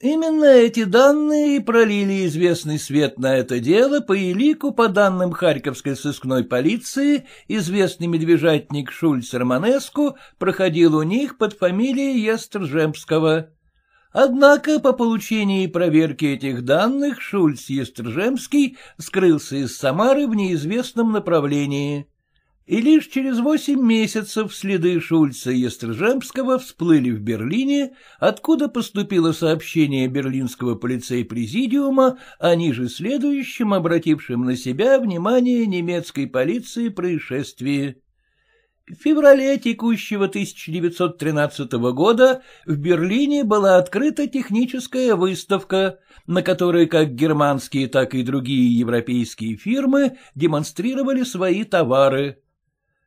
Именно эти данные и пролили известный свет на это дело по елику по данным Харьковской сыскной полиции, известный медвежатник Шульц Романеску проходил у них под фамилией Естржемского. Однако по получении проверки этих данных Шульц Естржемский скрылся из Самары в неизвестном направлении и лишь через восемь месяцев следы Шульца и Ястржемского всплыли в Берлине, откуда поступило сообщение берлинского полицей-президиума о ниже следующем, обратившем на себя внимание немецкой полиции происшествии. В феврале текущего 1913 года в Берлине была открыта техническая выставка, на которой как германские, так и другие европейские фирмы демонстрировали свои товары.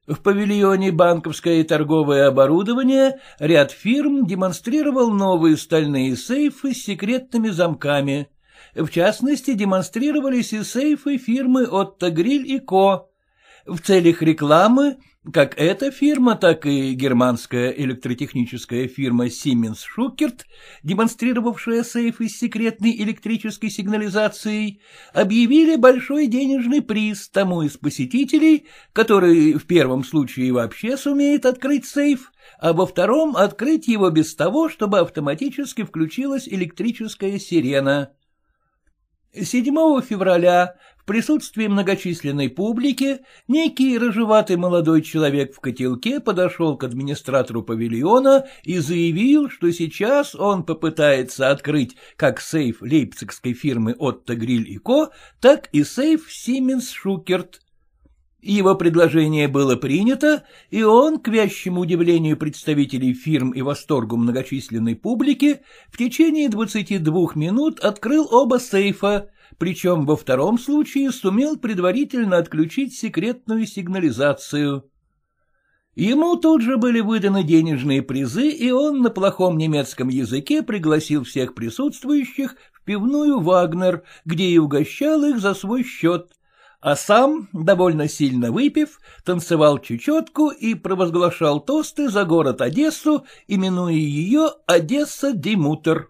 В павильоне «Банковское и торговое оборудование» ряд фирм демонстрировал новые стальные сейфы с секретными замками. В частности, демонстрировались и сейфы фирмы «Отто Гриль и Ко». В целях рекламы как эта фирма, так и германская электротехническая фирма Siemens Schuckert, демонстрировавшая сейфы с секретной электрической сигнализацией, объявили большой денежный приз тому из посетителей, который в первом случае вообще сумеет открыть сейф, а во втором открыть его без того, чтобы автоматически включилась электрическая сирена. 7 февраля в присутствии многочисленной публики некий рыжеватый молодой человек в котелке подошел к администратору павильона и заявил, что сейчас он попытается открыть как сейф лейпцигской фирмы Отто Гриль и Ко, так и сейф Сименс Шукерт. Его предложение было принято, и он, к вящему удивлению представителей фирм и восторгу многочисленной публики, в течение 22 минут открыл оба сейфа, причем во втором случае сумел предварительно отключить секретную сигнализацию. Ему тут же были выданы денежные призы, и он на плохом немецком языке пригласил всех присутствующих в пивную «Вагнер», где и угощал их за свой счет, а сам, довольно сильно выпив, танцевал чечетку и провозглашал тосты за город Одессу, именуя ее «Одесса-Димутер».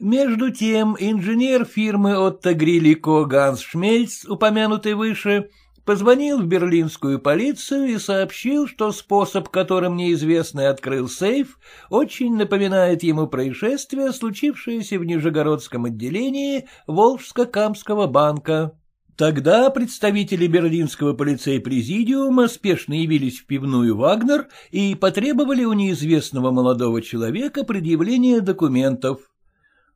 Между тем инженер фирмы Отто Грилико Ганс Шмельц, упомянутый выше, позвонил в берлинскую полицию и сообщил, что способ, которым неизвестный открыл сейф, очень напоминает ему происшествие, случившееся в Нижегородском отделении Волжско-Камского банка. Тогда представители берлинского полицей-президиума спешно явились в пивную «Вагнер» и потребовали у неизвестного молодого человека предъявления документов.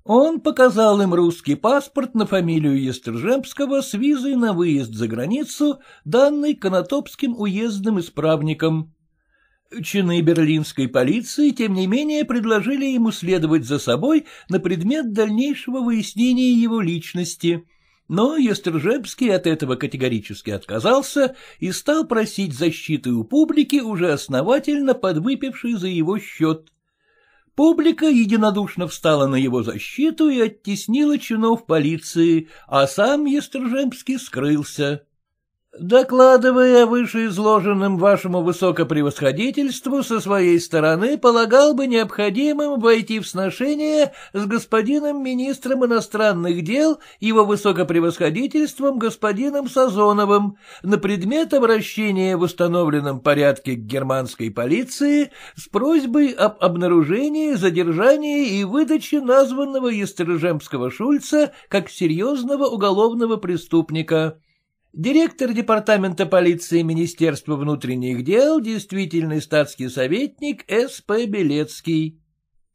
Он показал им русский паспорт на фамилию Естржемского с визой на выезд за границу, данный Конотопским уездным исправником. Чины берлинской полиции, тем не менее, предложили ему следовать за собой на предмет дальнейшего выяснения его личности. Но Естржемский от этого категорически отказался и стал просить защиты у публики, уже основательно подвыпившей за его счет публика единодушно встала на его защиту и оттеснила чинов полиции, а сам Естржемский скрылся. Докладывая вышеизложенным вашему высокопревосходительству, со своей стороны полагал бы необходимым войти в сношение с господином министром иностранных дел, его высокопревосходительством господином Сазоновым, на предмет обращения в установленном порядке к германской полиции с просьбой об обнаружении, задержании и выдаче названного естержемского Шульца как серьезного уголовного преступника Директор департамента полиции Министерства внутренних дел, действительный статский советник С.П. Белецкий.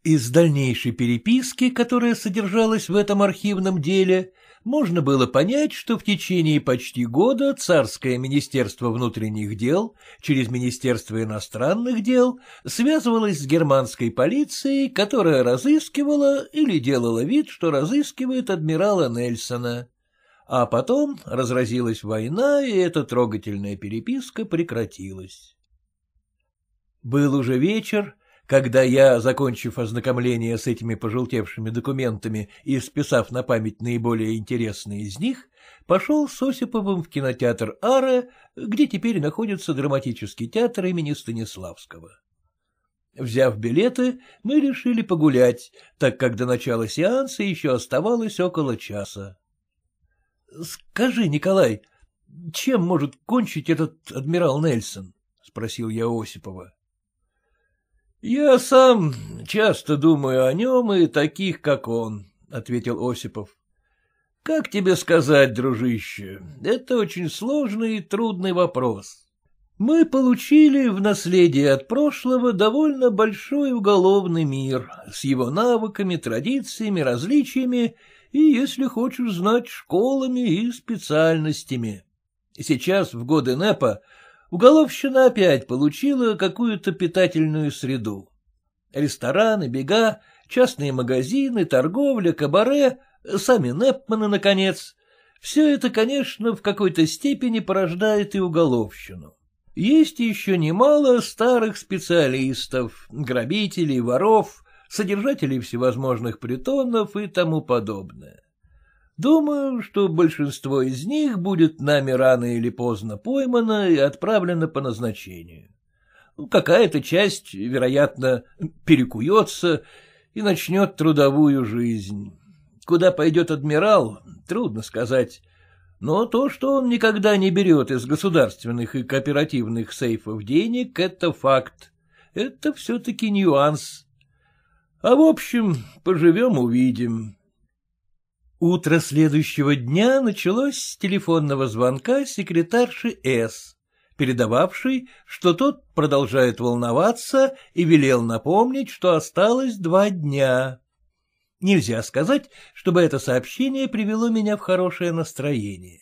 Из дальнейшей переписки, которая содержалась в этом архивном деле, можно было понять, что в течение почти года Царское министерство внутренних дел через Министерство иностранных дел связывалось с германской полицией, которая разыскивала или делала вид, что разыскивает адмирала Нельсона а потом разразилась война, и эта трогательная переписка прекратилась. Был уже вечер, когда я, закончив ознакомление с этими пожелтевшими документами и списав на память наиболее интересные из них, пошел с Осиповым в кинотеатр «Ара», где теперь находится драматический театр имени Станиславского. Взяв билеты, мы решили погулять, так как до начала сеанса еще оставалось около часа. — Скажи, Николай, чем может кончить этот адмирал Нельсон? — спросил я Осипова. — Я сам часто думаю о нем и таких, как он, — ответил Осипов. — Как тебе сказать, дружище, это очень сложный и трудный вопрос. Мы получили в наследие от прошлого довольно большой уголовный мир с его навыками, традициями, различиями и, если хочешь знать, школами и специальностями. Сейчас, в годы НЭПа, уголовщина опять получила какую-то питательную среду. Рестораны, бега, частные магазины, торговля, кабаре, сами Непманы, наконец. Все это, конечно, в какой-то степени порождает и уголовщину. Есть еще немало старых специалистов, грабителей, воров, содержателей всевозможных притонов и тому подобное. Думаю, что большинство из них будет нами рано или поздно поймано и отправлено по назначению. Ну, какая-то часть, вероятно, перекуется и начнет трудовую жизнь. Куда пойдет адмирал, трудно сказать, но то, что он никогда не берет из государственных и кооперативных сейфов денег, это факт. Это все-таки нюанс. А в общем, поживем-увидим. Утро следующего дня началось с телефонного звонка секретарши С., передававшей, что тот продолжает волноваться и велел напомнить, что осталось два дня. Нельзя сказать, чтобы это сообщение привело меня в хорошее настроение.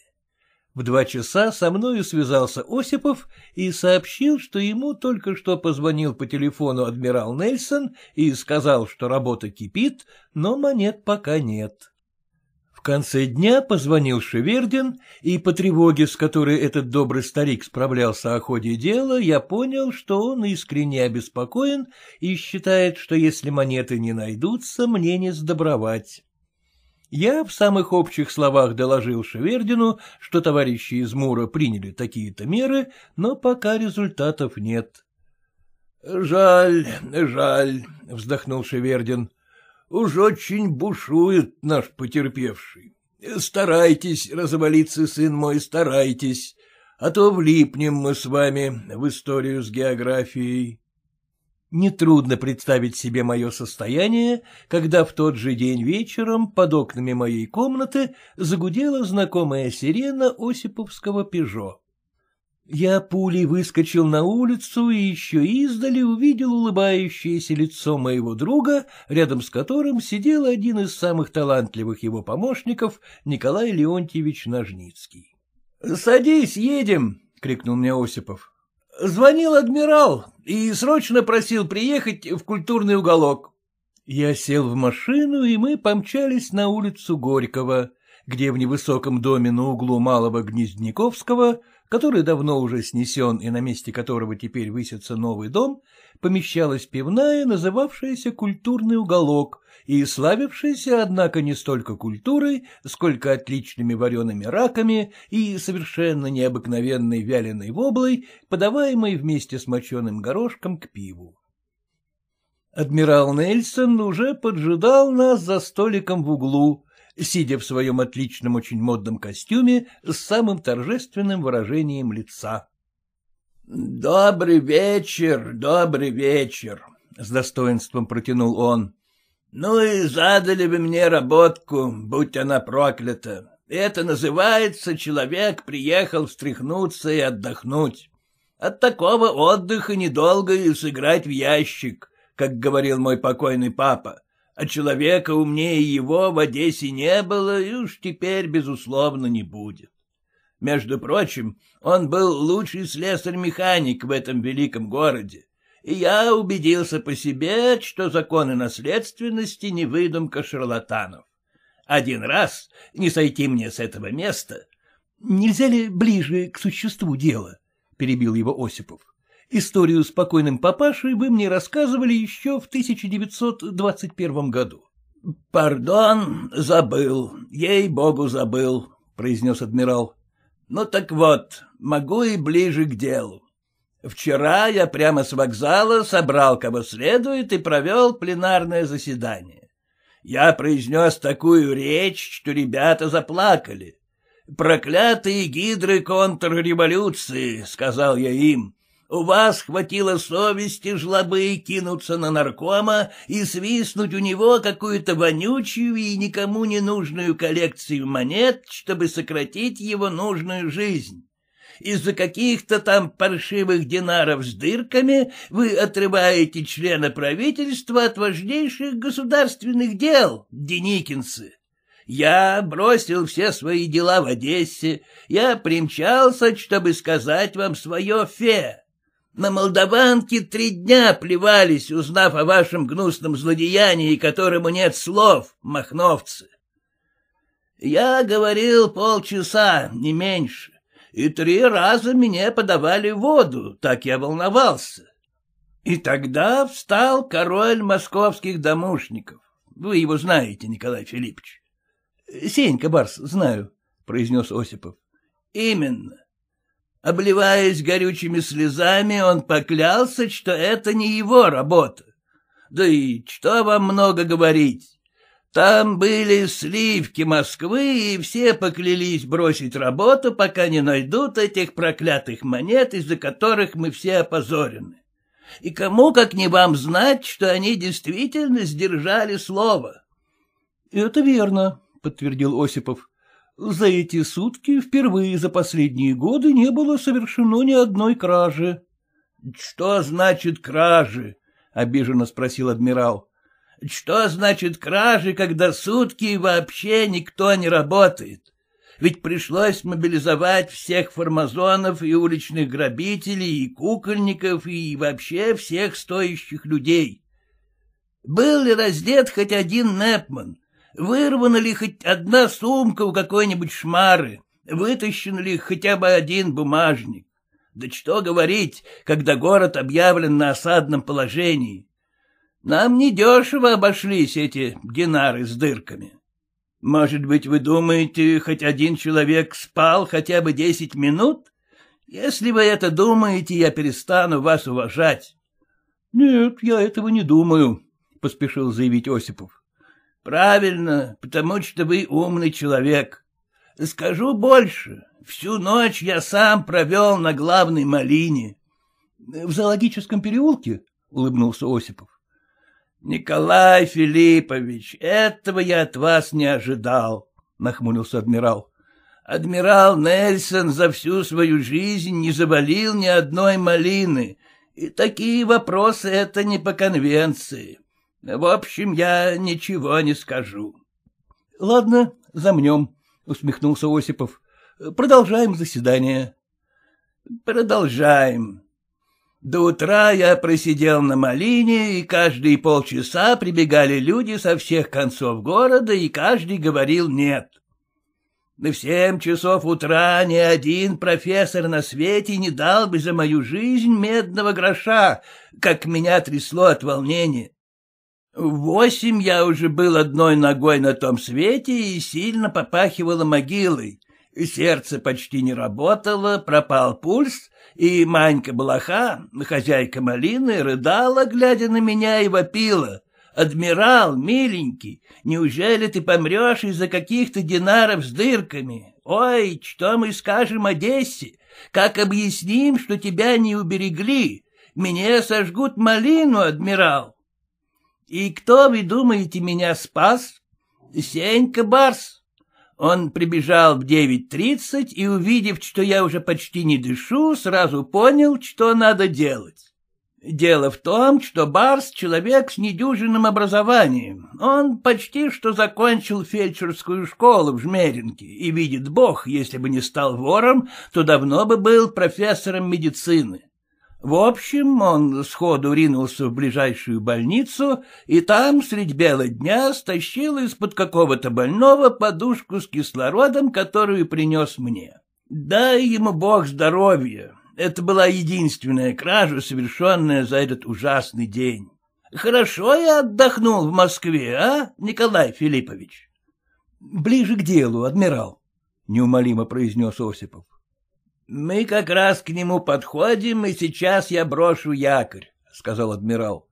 В два часа со мною связался Осипов и сообщил, что ему только что позвонил по телефону адмирал Нельсон и сказал, что работа кипит, но монет пока нет. В конце дня позвонил Шевердин, и по тревоге, с которой этот добрый старик справлялся о ходе дела, я понял, что он искренне обеспокоен и считает, что если монеты не найдутся, мне не сдобровать. Я в самых общих словах доложил Шевердину, что товарищи из Мура приняли такие-то меры, но пока результатов нет. — Жаль, жаль, — вздохнул Шевердин. — Уж очень бушует наш потерпевший. Старайтесь, развалиться, сын мой, старайтесь, а то влипнем мы с вами в историю с географией. Нетрудно представить себе мое состояние, когда в тот же день вечером под окнами моей комнаты загудела знакомая сирена Осиповского «Пежо». Я пулей выскочил на улицу и еще издали увидел улыбающееся лицо моего друга, рядом с которым сидел один из самых талантливых его помощников Николай Леонтьевич Ножницкий. — Садись, едем! — крикнул мне Осипов. Звонил адмирал и срочно просил приехать в культурный уголок. Я сел в машину, и мы помчались на улицу Горького, где в невысоком доме на углу Малого Гнездниковского который давно уже снесен и на месте которого теперь высится новый дом, помещалась пивная, называвшаяся «Культурный уголок», и славившаяся, однако, не столько культурой, сколько отличными вареными раками и совершенно необыкновенной вяленой воблой, подаваемой вместе с моченым горошком к пиву. Адмирал Нельсон уже поджидал нас за столиком в углу, сидя в своем отличном, очень модном костюме с самым торжественным выражением лица. — Добрый вечер, добрый вечер, — с достоинством протянул он. — Ну и задали бы мне работку, будь она проклята. Это называется «человек приехал встряхнуться и отдохнуть». От такого отдыха недолго и сыграть в ящик, как говорил мой покойный папа а человека умнее его в Одессе не было и уж теперь, безусловно, не будет. Между прочим, он был лучший слесарь-механик в этом великом городе, и я убедился по себе, что законы наследственности не выдумка шарлатанов. Один раз, не сойти мне с этого места... — Нельзя ли ближе к существу дела? — перебил его Осипов. Историю с покойным папашей вы мне рассказывали еще в 1921 году. — Пардон, забыл, ей-богу забыл, — произнес адмирал. — Ну так вот, могу и ближе к делу. Вчера я прямо с вокзала собрал кого следует и провел пленарное заседание. Я произнес такую речь, что ребята заплакали. «Проклятые гидры контрреволюции», — сказал я им, у вас хватило совести жлобы кинуться на наркома и свистнуть у него какую-то вонючую и никому не нужную коллекцию монет, чтобы сократить его нужную жизнь. Из-за каких-то там паршивых динаров с дырками вы отрываете члена правительства от важнейших государственных дел, Деникинцы. Я бросил все свои дела в Одессе, я примчался, чтобы сказать вам свое фе. На молдаванке три дня плевались, узнав о вашем гнусном злодеянии, которому нет слов, махновцы. Я говорил полчаса, не меньше, и три раза мне подавали воду, так я волновался. И тогда встал король московских домушников. Вы его знаете, Николай Филиппович. — Сенька, Барс, знаю, — произнес Осипов. — Именно. Обливаясь горючими слезами, он поклялся, что это не его работа. Да и что вам много говорить? Там были сливки Москвы, и все поклялись бросить работу, пока не найдут этих проклятых монет, из-за которых мы все опозорены. И кому, как не вам, знать, что они действительно сдержали слово? — Это верно, — подтвердил Осипов. За эти сутки впервые за последние годы не было совершено ни одной кражи. — Что значит кражи? — обиженно спросил адмирал. — Что значит кражи, когда сутки вообще никто не работает? Ведь пришлось мобилизовать всех фармазонов и уличных грабителей, и кукольников, и вообще всех стоящих людей. Был ли раздет хоть один Непман? Вырвана ли хоть одна сумка у какой-нибудь шмары? Вытащен ли хотя бы один бумажник? Да что говорить, когда город объявлен на осадном положении? Нам недешево обошлись эти динары с дырками. Может быть, вы думаете, хоть один человек спал хотя бы десять минут? Если вы это думаете, я перестану вас уважать. — Нет, я этого не думаю, — поспешил заявить Осипов. Правильно, потому что вы умный человек. Скажу больше. Всю ночь я сам провел на главной малине. — В зоологическом переулке? — улыбнулся Осипов. — Николай Филиппович, этого я от вас не ожидал, — нахмурился адмирал. — Адмирал Нельсон за всю свою жизнь не завалил ни одной малины, и такие вопросы — это не по конвенции. В общем, я ничего не скажу. — Ладно, замнем, — усмехнулся Осипов. — Продолжаем заседание. — Продолжаем. До утра я просидел на малине, и каждые полчаса прибегали люди со всех концов города, и каждый говорил «нет». На семь часов утра ни один профессор на свете не дал бы за мою жизнь медного гроша, как меня трясло от волнения. Восемь я уже был одной ногой на том свете и сильно попахивало могилой. Сердце почти не работало, пропал пульс, и Манька Блоха, хозяйка малины, рыдала, глядя на меня, и вопила. «Адмирал, миленький, неужели ты помрешь из-за каких-то динаров с дырками? Ой, что мы скажем Одессе? Как объясним, что тебя не уберегли? Меня сожгут малину, адмирал!» И кто, вы думаете, меня спас? Сенька Барс. Он прибежал в девять тридцать и, увидев, что я уже почти не дышу, сразу понял, что надо делать. Дело в том, что Барс — человек с недюжинным образованием. Он почти что закончил фельдшерскую школу в Жмеринке, и видит бог, если бы не стал вором, то давно бы был профессором медицины. В общем, он сходу ринулся в ближайшую больницу и там средь бела дня стащил из-под какого-то больного подушку с кислородом, которую принес мне. Дай ему бог здоровья. Это была единственная кража, совершенная за этот ужасный день. Хорошо я отдохнул в Москве, а, Николай Филиппович? — Ближе к делу, адмирал, — неумолимо произнес Осипов. Мы как раз к нему подходим, и сейчас я брошу якорь, — сказал адмирал.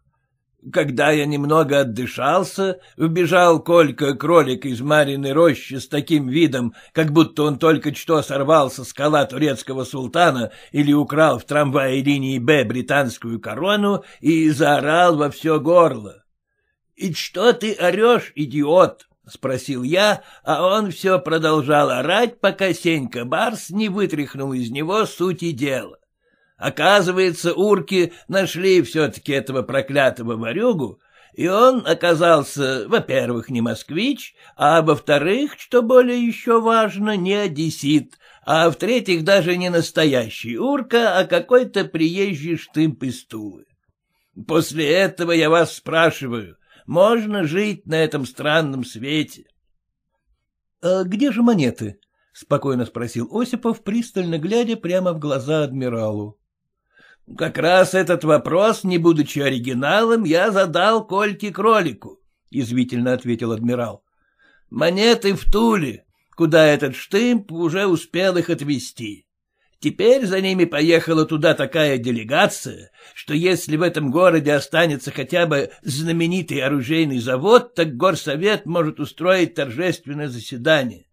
Когда я немного отдышался, вбежал Колька-кролик из Мариной рощи с таким видом, как будто он только что сорвался с кола турецкого султана или украл в трамвае линии «Б» британскую корону и заорал во все горло. — И что ты орешь, идиот? — спросил я, а он все продолжал орать, пока Сенька Барс не вытряхнул из него сути дела. Оказывается, урки нашли все-таки этого проклятого Варюгу, и он оказался, во-первых, не москвич, а во-вторых, что более еще важно, не одессит, а в-третьих, даже не настоящий урка, а какой-то приезжий штымп из Тулы. После этого я вас спрашиваю, можно жить на этом странном свете. — А где же монеты? — спокойно спросил Осипов, пристально глядя прямо в глаза адмиралу. — Как раз этот вопрос, не будучи оригиналом, я задал Кольке Кролику, — извительно ответил адмирал. — Монеты в Туле, куда этот штымп уже успел их отвезти. — Теперь за ними поехала туда такая делегация, что если в этом городе останется хотя бы знаменитый оружейный завод, так горсовет может устроить торжественное заседание.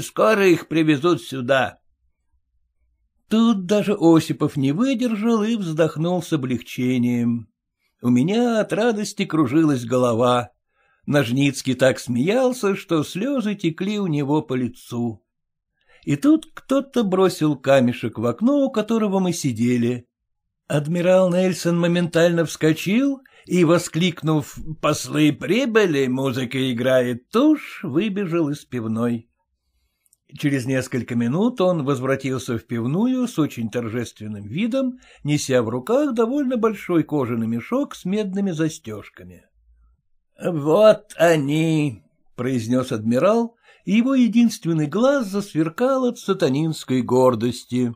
Скоро их привезут сюда. Тут даже Осипов не выдержал и вздохнул с облегчением. У меня от радости кружилась голова. Ножницкий так смеялся, что слезы текли у него по лицу и тут кто-то бросил камешек в окно, у которого мы сидели. Адмирал Нельсон моментально вскочил и, воскликнув «Послы прибыли, музыка играет тушь», выбежал из пивной. Через несколько минут он возвратился в пивную с очень торжественным видом, неся в руках довольно большой кожаный мешок с медными застежками. — Вот они, — произнес адмирал, и его единственный глаз засверкал от сатанинской гордости.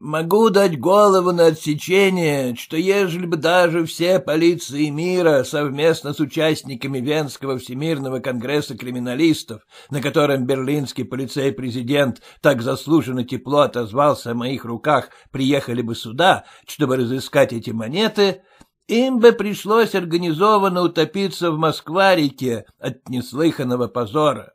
Могу дать голову на отсечение, что ежели бы даже все полиции мира совместно с участниками Венского Всемирного Конгресса Криминалистов, на котором берлинский полицей-президент так заслуженно тепло отозвался о моих руках, приехали бы сюда, чтобы разыскать эти монеты, им бы пришлось организованно утопиться в москварике от неслыханного позора.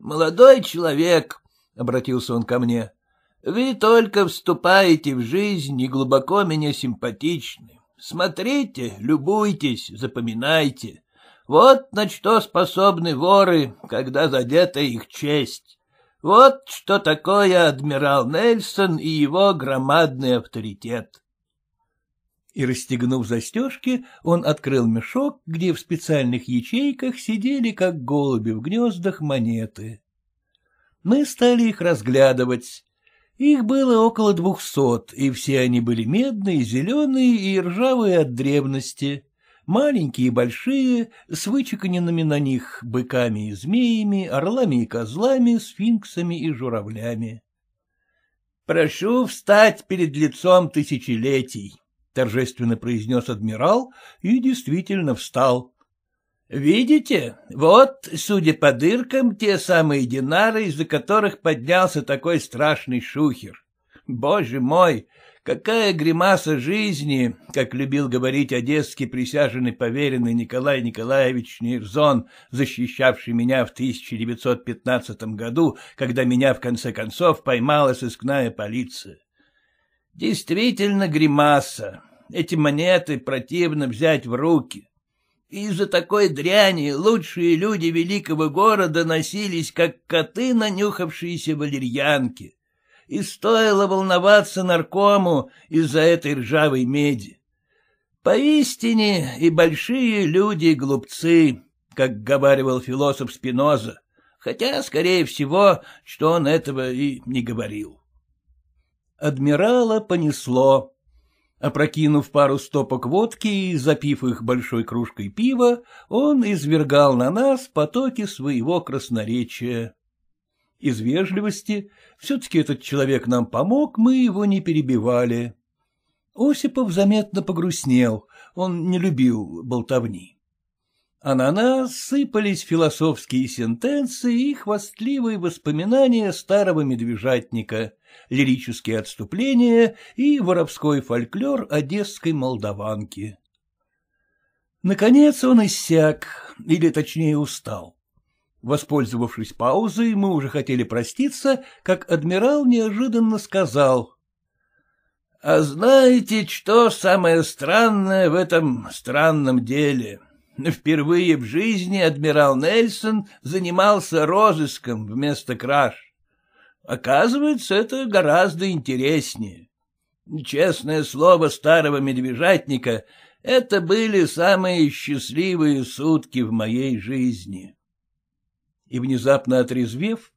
Молодой человек, — обратился он ко мне, — вы только вступаете в жизнь и глубоко меня симпатичны. Смотрите, любуйтесь, запоминайте. Вот на что способны воры, когда задета их честь. Вот что такое адмирал Нельсон и его громадный авторитет. И, расстегнув застежки, он открыл мешок, где в специальных ячейках сидели, как голуби в гнездах, монеты. Мы стали их разглядывать. Их было около двухсот, и все они были медные, зеленые и ржавые от древности, маленькие и большие, с вычеканенными на них быками и змеями, орлами и козлами, сфинксами и журавлями. «Прошу встать перед лицом тысячелетий», — торжественно произнес адмирал и действительно встал. «Видите, вот, судя по дыркам, те самые динары, из-за которых поднялся такой страшный шухер. Боже мой, какая гримаса жизни, как любил говорить одесский присяженный поверенный Николай Николаевич Нерзон, защищавший меня в 1915 году, когда меня, в конце концов, поймала сыскная полиция. Действительно гримаса. Эти монеты противно взять в руки. Из-за такой дряни лучшие люди великого города носились, как коты, нанюхавшиеся валерьянки. И стоило волноваться наркому из-за этой ржавой меди. Поистине и большие люди глупцы, как говаривал философ Спиноза, хотя, скорее всего, что он этого и не говорил. Адмирала понесло. Опрокинув пару стопок водки и запив их большой кружкой пива, он извергал на нас потоки своего красноречия. Из вежливости, все-таки этот человек нам помог, мы его не перебивали. Осипов заметно погрустнел, он не любил болтовни а на нас сыпались философские сентенции и хвастливые воспоминания старого медвежатника, лирические отступления и воровской фольклор одесской молдаванки. Наконец он иссяк, или точнее устал. Воспользовавшись паузой, мы уже хотели проститься, как адмирал неожиданно сказал. — А знаете, что самое странное в этом странном деле? — впервые в жизни адмирал Нельсон занимался розыском вместо краж. Оказывается, это гораздо интереснее. Честное слово старого медвежатника, это были самые счастливые сутки в моей жизни. И, внезапно отрезвев,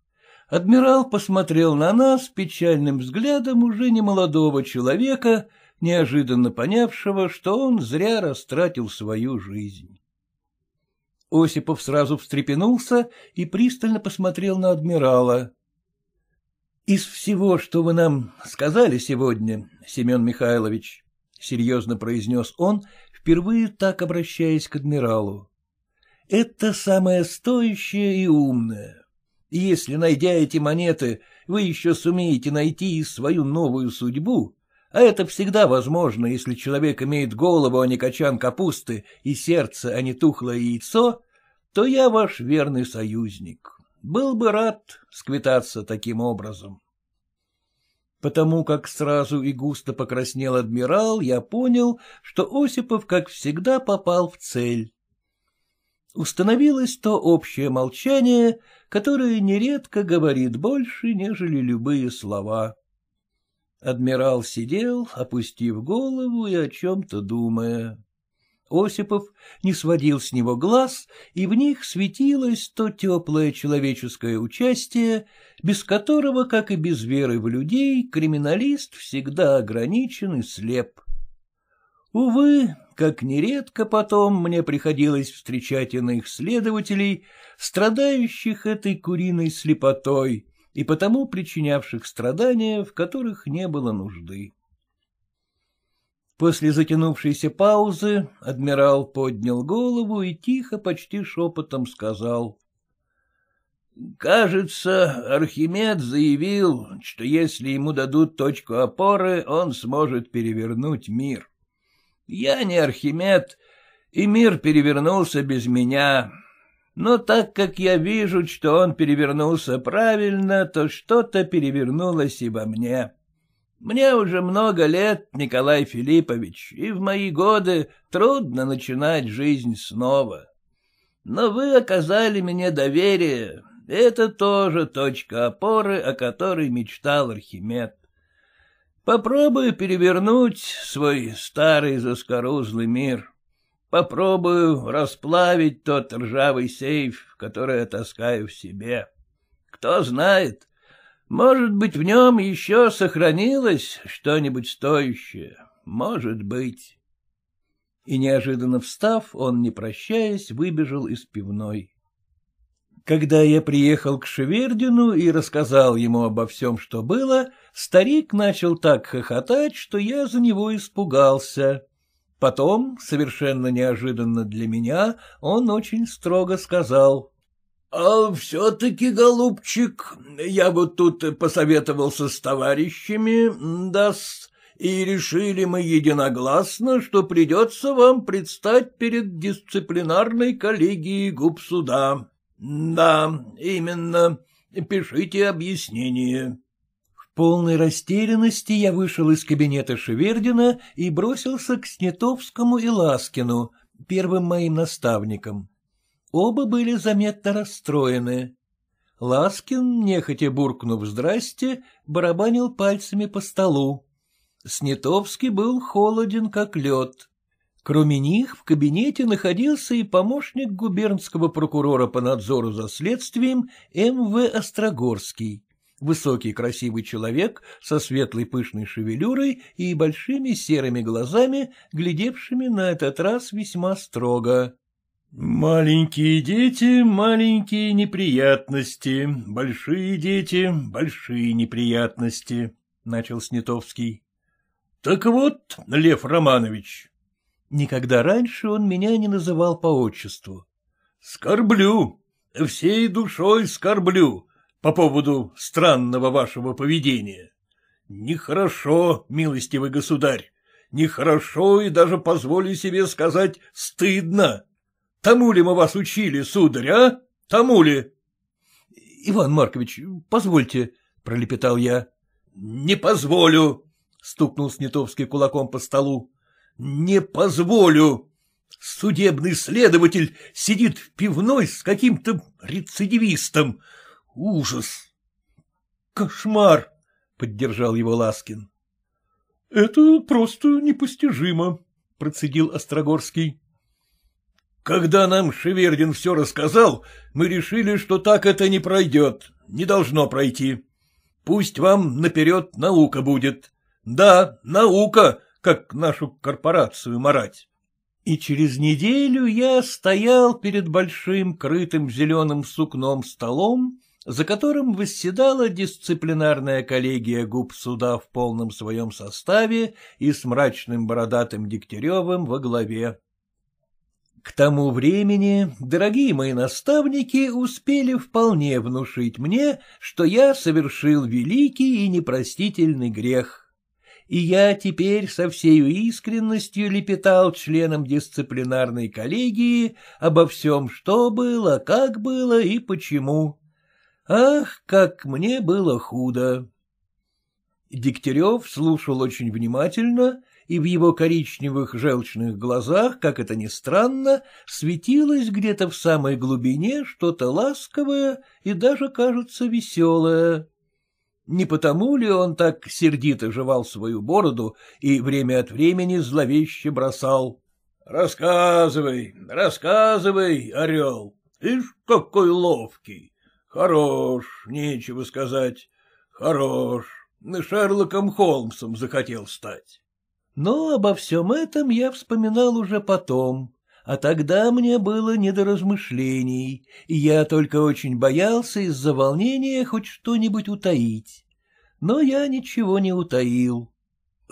адмирал посмотрел на нас печальным взглядом уже немолодого человека, неожиданно понявшего, что он зря растратил свою жизнь. Осипов сразу встрепенулся и пристально посмотрел на адмирала. — Из всего, что вы нам сказали сегодня, Семен Михайлович, — серьезно произнес он, впервые так обращаясь к адмиралу, — это самое стоящее и умное. Если, найдя эти монеты, вы еще сумеете найти и свою новую судьбу, а это всегда возможно, если человек имеет голову, а не качан капусты, и сердце, а не тухлое яйцо, то я ваш верный союзник. Был бы рад сквитаться таким образом. Потому как сразу и густо покраснел адмирал, я понял, что Осипов, как всегда, попал в цель. Установилось то общее молчание, которое нередко говорит больше, нежели любые слова. Адмирал сидел, опустив голову и о чем-то думая. Осипов не сводил с него глаз, и в них светилось то теплое человеческое участие, без которого, как и без веры в людей, криминалист всегда ограничен и слеп. Увы, как нередко потом мне приходилось встречать иных следователей, страдающих этой куриной слепотой, и потому причинявших страдания, в которых не было нужды. После затянувшейся паузы адмирал поднял голову и тихо, почти шепотом сказал. — Кажется, Архимед заявил, что если ему дадут точку опоры, он сможет перевернуть мир. Я не Архимед, и мир перевернулся без меня, но так как я вижу, что он перевернулся правильно, то что-то перевернулось и во мне. Мне уже много лет, Николай Филиппович, и в мои годы трудно начинать жизнь снова. Но вы оказали мне доверие, это тоже точка опоры, о которой мечтал Архимед. Попробую перевернуть свой старый заскорузлый мир. — Попробую расплавить тот ржавый сейф, который я таскаю в себе. Кто знает, может быть, в нем еще сохранилось что-нибудь стоящее. Может быть. И неожиданно встав, он, не прощаясь, выбежал из пивной. Когда я приехал к Шевердину и рассказал ему обо всем, что было, старик начал так хохотать, что я за него испугался. Потом, совершенно неожиданно для меня, он очень строго сказал. — А все-таки, голубчик, я бы тут посоветовался с товарищами, да и решили мы единогласно, что придется вам предстать перед дисциплинарной коллегией губсуда. Да, именно, пишите объяснение полной растерянности я вышел из кабинета Шевердина и бросился к Снетовскому и Ласкину, первым моим наставникам. Оба были заметно расстроены. Ласкин, нехотя буркнув «здрасте», барабанил пальцами по столу. Снетовский был холоден, как лед. Кроме них в кабинете находился и помощник губернского прокурора по надзору за следствием М.В. Острогорский высокий красивый человек со светлой пышной шевелюрой и большими серыми глазами, глядевшими на этот раз весьма строго. «Маленькие дети, маленькие неприятности, большие дети, большие неприятности», — начал Снитовский. «Так вот, Лев Романович...» Никогда раньше он меня не называл по отчеству. «Скорблю, всей душой скорблю, по поводу странного вашего поведения. Нехорошо, милостивый государь, нехорошо и даже, позволю себе сказать, стыдно. Тому ли мы вас учили, сударь, а? Тому ли? — Иван Маркович, позвольте, — пролепетал я. — Не позволю, — стукнул Снитовский кулаком по столу. — Не позволю. Судебный следователь сидит в пивной с каким-то рецидивистом, — Ужас! — Кошмар! — поддержал его Ласкин. — Это просто непостижимо, — процедил Острогорский. — Когда нам Шевердин все рассказал, мы решили, что так это не пройдет, не должно пройти. Пусть вам наперед наука будет. Да, наука, как нашу корпорацию марать. И через неделю я стоял перед большим крытым зеленым сукном столом за которым восседала дисциплинарная коллегия губ суда в полном своем составе и с мрачным бородатым Дегтяревым во главе. К тому времени дорогие мои наставники успели вполне внушить мне, что я совершил великий и непростительный грех. И я теперь со всей искренностью лепетал членам дисциплинарной коллегии обо всем, что было, как было и почему. Ах, как мне было худо! Дегтярев слушал очень внимательно, и в его коричневых желчных глазах, как это ни странно, светилось где-то в самой глубине что-то ласковое и даже, кажется, веселое. Не потому ли он так сердито жевал свою бороду и время от времени зловеще бросал? — Рассказывай, рассказывай, орел, ишь какой ловкий! Хорош, нечего сказать, хорош. Шерлоком Холмсом захотел стать. Но обо всем этом я вспоминал уже потом, а тогда мне было не до размышлений, и я только очень боялся из-за волнения хоть что-нибудь утаить. Но я ничего не утаил.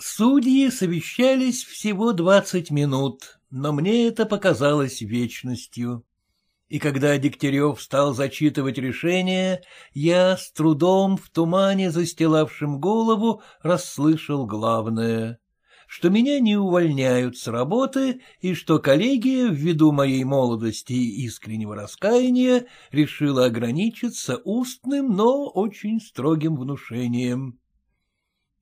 Судьи совещались всего двадцать минут, но мне это показалось вечностью и когда Дегтярев стал зачитывать решение, я с трудом в тумане, застилавшим голову, расслышал главное что меня не увольняют с работы и что коллегия, ввиду моей молодости и искреннего раскаяния, решила ограничиться устным, но очень строгим внушением.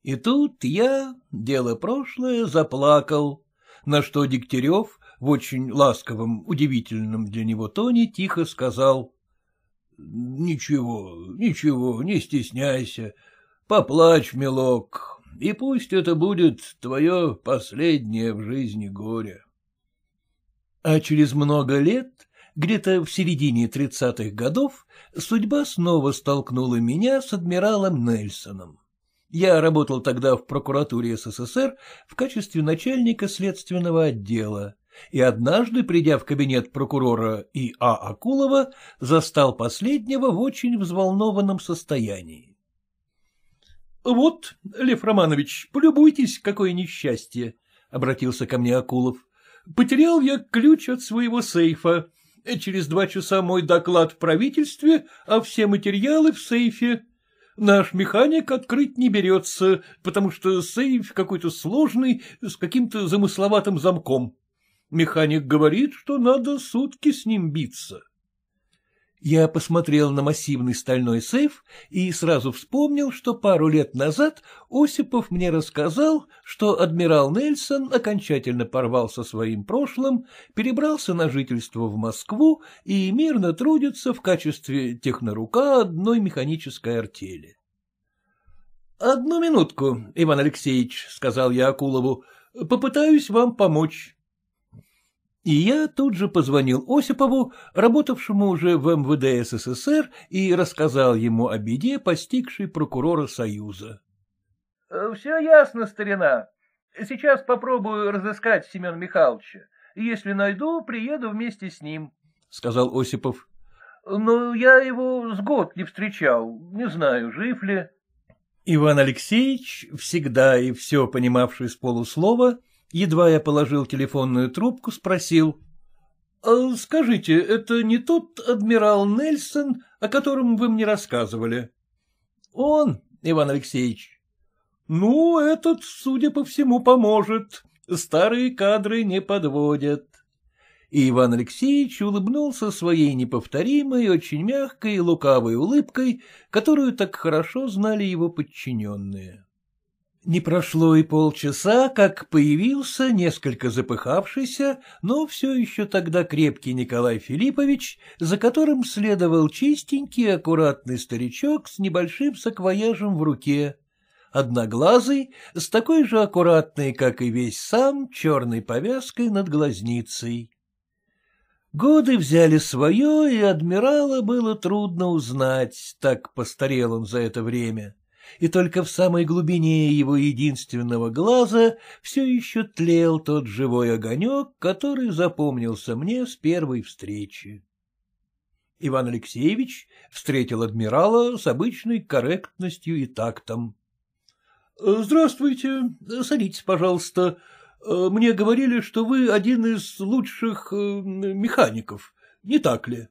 И тут я, дело прошлое, заплакал, на что Дегтярев, в очень ласковом, удивительном для него тоне тихо сказал. — Ничего, ничего, не стесняйся, поплачь, милок, и пусть это будет твое последнее в жизни горе. А через много лет, где-то в середине тридцатых годов, судьба снова столкнула меня с адмиралом Нельсоном. Я работал тогда в прокуратуре СССР в качестве начальника следственного отдела и однажды, придя в кабинет прокурора И. А. Акулова, застал последнего в очень взволнованном состоянии. — Вот, Лев Романович, полюбуйтесь, какое несчастье, — обратился ко мне Акулов. — Потерял я ключ от своего сейфа. Через два часа мой доклад в правительстве, а все материалы в сейфе. Наш механик открыть не берется, потому что сейф какой-то сложный, с каким-то замысловатым замком. Механик говорит, что надо сутки с ним биться. Я посмотрел на массивный стальной сейф и сразу вспомнил, что пару лет назад Осипов мне рассказал, что адмирал Нельсон окончательно порвал со своим прошлым, перебрался на жительство в Москву и мирно трудится в качестве технорука одной механической артели. — Одну минутку, Иван Алексеевич, — сказал я Акулову, — попытаюсь вам помочь. И я тут же позвонил Осипову, работавшему уже в МВД СССР, и рассказал ему о беде, постигшей прокурора Союза. Э, — Все ясно, старина. Сейчас попробую разыскать Семена Михайловича. Если найду, приеду вместе с ним, — сказал Осипов. — Но я его с год не встречал, не знаю, жив ли. Иван Алексеевич, всегда и все понимавший с полуслова, Едва я положил телефонную трубку, спросил. «А — Скажите, это не тот адмирал Нельсон, о котором вы мне рассказывали? — Он, Иван Алексеевич. — Ну, этот, судя по всему, поможет. Старые кадры не подводят. И Иван Алексеевич улыбнулся своей неповторимой, очень мягкой и лукавой улыбкой, которую так хорошо знали его подчиненные. — не прошло и полчаса, как появился несколько запыхавшийся, но все еще тогда крепкий Николай Филиппович, за которым следовал чистенький, аккуратный старичок с небольшим саквояжем в руке. Одноглазый, с такой же аккуратной, как и весь сам, черной повязкой над глазницей. Годы взяли свое, и адмирала было трудно узнать, так постарел он за это время. — и только в самой глубине его единственного глаза все еще тлел тот живой огонек, который запомнился мне с первой встречи. Иван Алексеевич встретил адмирала с обычной корректностью и тактом. — Здравствуйте, садитесь, пожалуйста. Мне говорили, что вы один из лучших э, механиков, не так ли?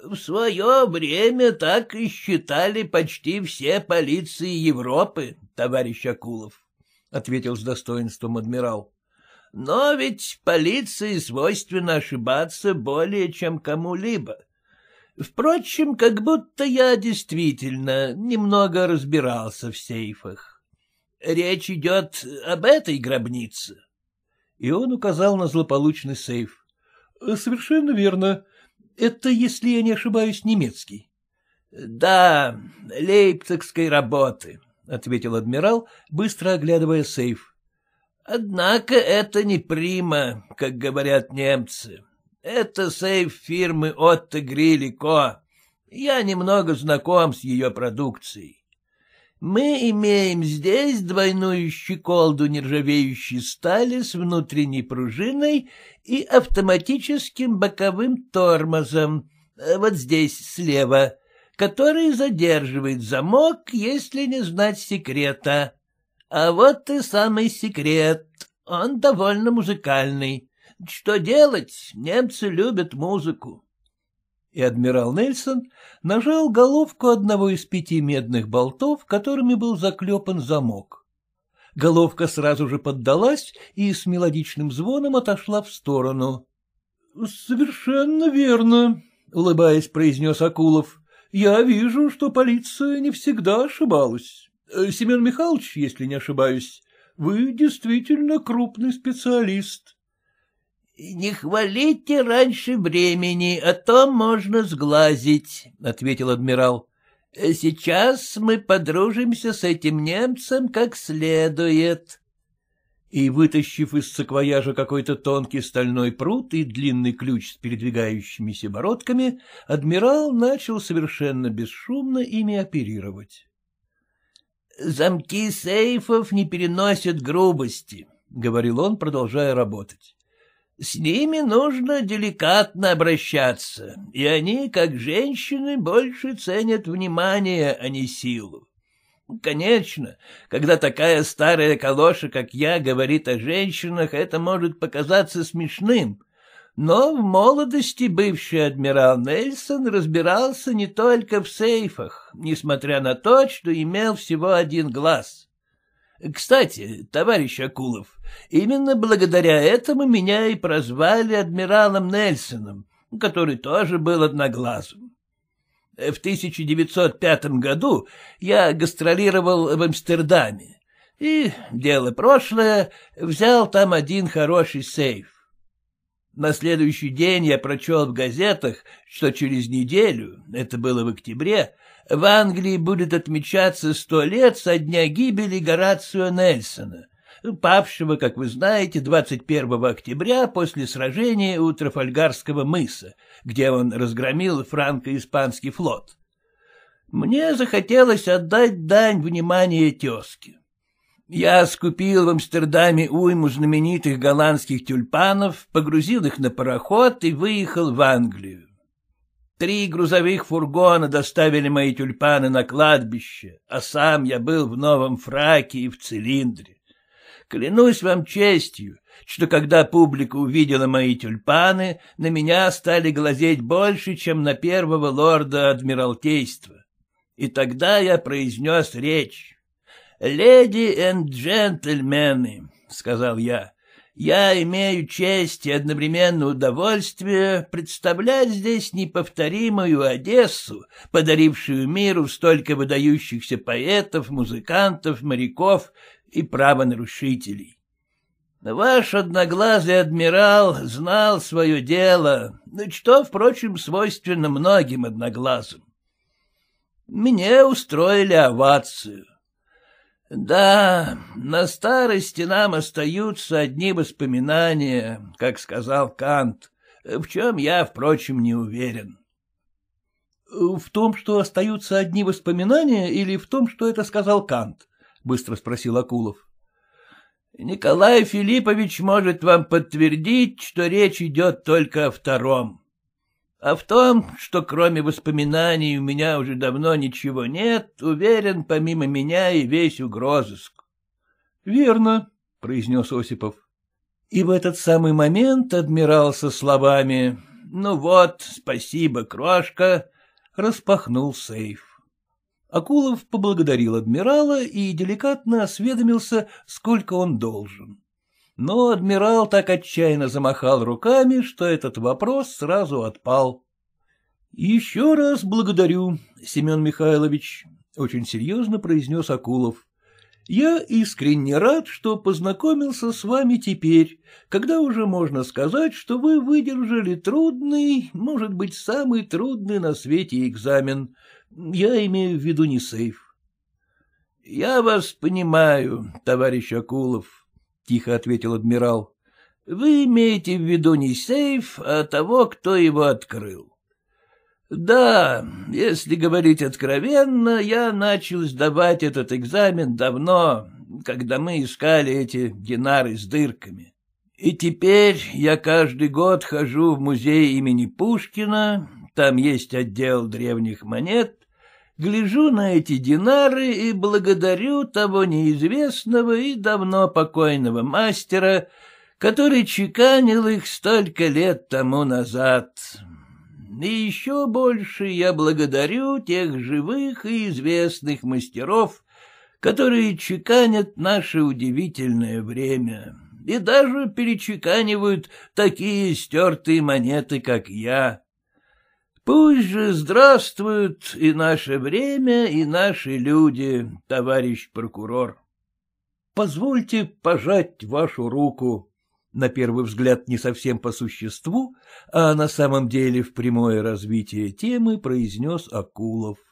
В свое время так и считали почти все полиции Европы, товарищ Акулов, — ответил с достоинством адмирал. Но ведь полиции свойственно ошибаться более чем кому-либо. Впрочем, как будто я действительно немного разбирался в сейфах. Речь идет об этой гробнице. И он указал на злополучный сейф. — Совершенно верно. Это, если я не ошибаюсь, немецкий. — Да, лейпцигской работы, — ответил адмирал, быстро оглядывая сейф. — Однако это не прима, как говорят немцы. Это сейф фирмы Отто Грилико. Я немного знаком с ее продукцией. Мы имеем здесь двойную щеколду нержавеющей стали с внутренней пружиной и автоматическим боковым тормозом, э, вот здесь слева, который задерживает замок, если не знать секрета. А вот и самый секрет, он довольно музыкальный. Что делать, немцы любят музыку и адмирал Нельсон нажал головку одного из пяти медных болтов, которыми был заклепан замок. Головка сразу же поддалась и с мелодичным звоном отошла в сторону. — Совершенно верно, — улыбаясь, произнес Акулов. — Я вижу, что полиция не всегда ошибалась. Семен Михайлович, если не ошибаюсь, вы действительно крупный специалист. — Не хвалите раньше времени, а то можно сглазить, — ответил адмирал. — Сейчас мы подружимся с этим немцем как следует. И, вытащив из саквояжа какой-то тонкий стальной пруд и длинный ключ с передвигающимися бородками, адмирал начал совершенно бесшумно ими оперировать. — Замки сейфов не переносят грубости, —— говорил он, продолжая работать. С ними нужно деликатно обращаться, и они, как женщины, больше ценят внимание, а не силу. Конечно, когда такая старая калоша, как я, говорит о женщинах, это может показаться смешным, но в молодости бывший адмирал Нельсон разбирался не только в сейфах, несмотря на то, что имел всего один глаз. Кстати, товарищ Акулов, именно благодаря этому меня и прозвали адмиралом Нельсоном, который тоже был одноглазым. В 1905 году я гастролировал в Амстердаме и, дело прошлое, взял там один хороший сейф. На следующий день я прочел в газетах, что через неделю, это было в октябре, в Англии будет отмечаться сто лет со дня гибели Горацио Нельсона, павшего, как вы знаете, 21 октября после сражения у Трафальгарского мыса, где он разгромил франко-испанский флот. Мне захотелось отдать дань внимания тезке. Я скупил в Амстердаме уйму знаменитых голландских тюльпанов, погрузил их на пароход и выехал в Англию. Три грузовых фургона доставили мои тюльпаны на кладбище, а сам я был в новом фраке и в цилиндре. Клянусь вам честью, что когда публика увидела мои тюльпаны, на меня стали глазеть больше, чем на первого лорда Адмиралтейства. И тогда я произнес речь. «Леди и джентльмены», — сказал я, я имею честь и одновременно удовольствие представлять здесь неповторимую Одессу, подарившую миру столько выдающихся поэтов, музыкантов, моряков и правонарушителей. Ваш одноглазый адмирал знал свое дело, что, впрочем, свойственно многим одноглазым. Мне устроили овацию. Да, на старости нам остаются одни воспоминания, как сказал Кант, в чем я, впрочем, не уверен. В том, что остаются одни воспоминания, или в том, что это сказал Кант? Быстро спросил Акулов. Николай Филиппович может вам подтвердить, что речь идет только о втором а в том, что кроме воспоминаний у меня уже давно ничего нет, уверен, помимо меня и весь угрозыск. — Верно, — произнес Осипов. И в этот самый момент адмирал со словами «Ну вот, спасибо, крошка», распахнул сейф. Акулов поблагодарил адмирала и деликатно осведомился, сколько он должен но адмирал так отчаянно замахал руками, что этот вопрос сразу отпал. — Еще раз благодарю, Семен Михайлович, — очень серьезно произнес Акулов. — Я искренне рад, что познакомился с вами теперь, когда уже можно сказать, что вы выдержали трудный, может быть, самый трудный на свете экзамен. Я имею в виду не сейф. — Я вас понимаю, товарищ Акулов, — тихо ответил адмирал. — Вы имеете в виду не сейф, а того, кто его открыл. Да, если говорить откровенно, я начал сдавать этот экзамен давно, когда мы искали эти динары с дырками. И теперь я каждый год хожу в музей имени Пушкина, там есть отдел древних монет, гляжу на эти динары и благодарю того неизвестного и давно покойного мастера, который чеканил их столько лет тому назад. И еще больше я благодарю тех живых и известных мастеров, которые чеканят наше удивительное время и даже перечеканивают такие стертые монеты, как я. Пусть же здравствуют и наше время, и наши люди, товарищ прокурор. Позвольте пожать вашу руку. На первый взгляд не совсем по существу, а на самом деле в прямое развитие темы произнес Акулов.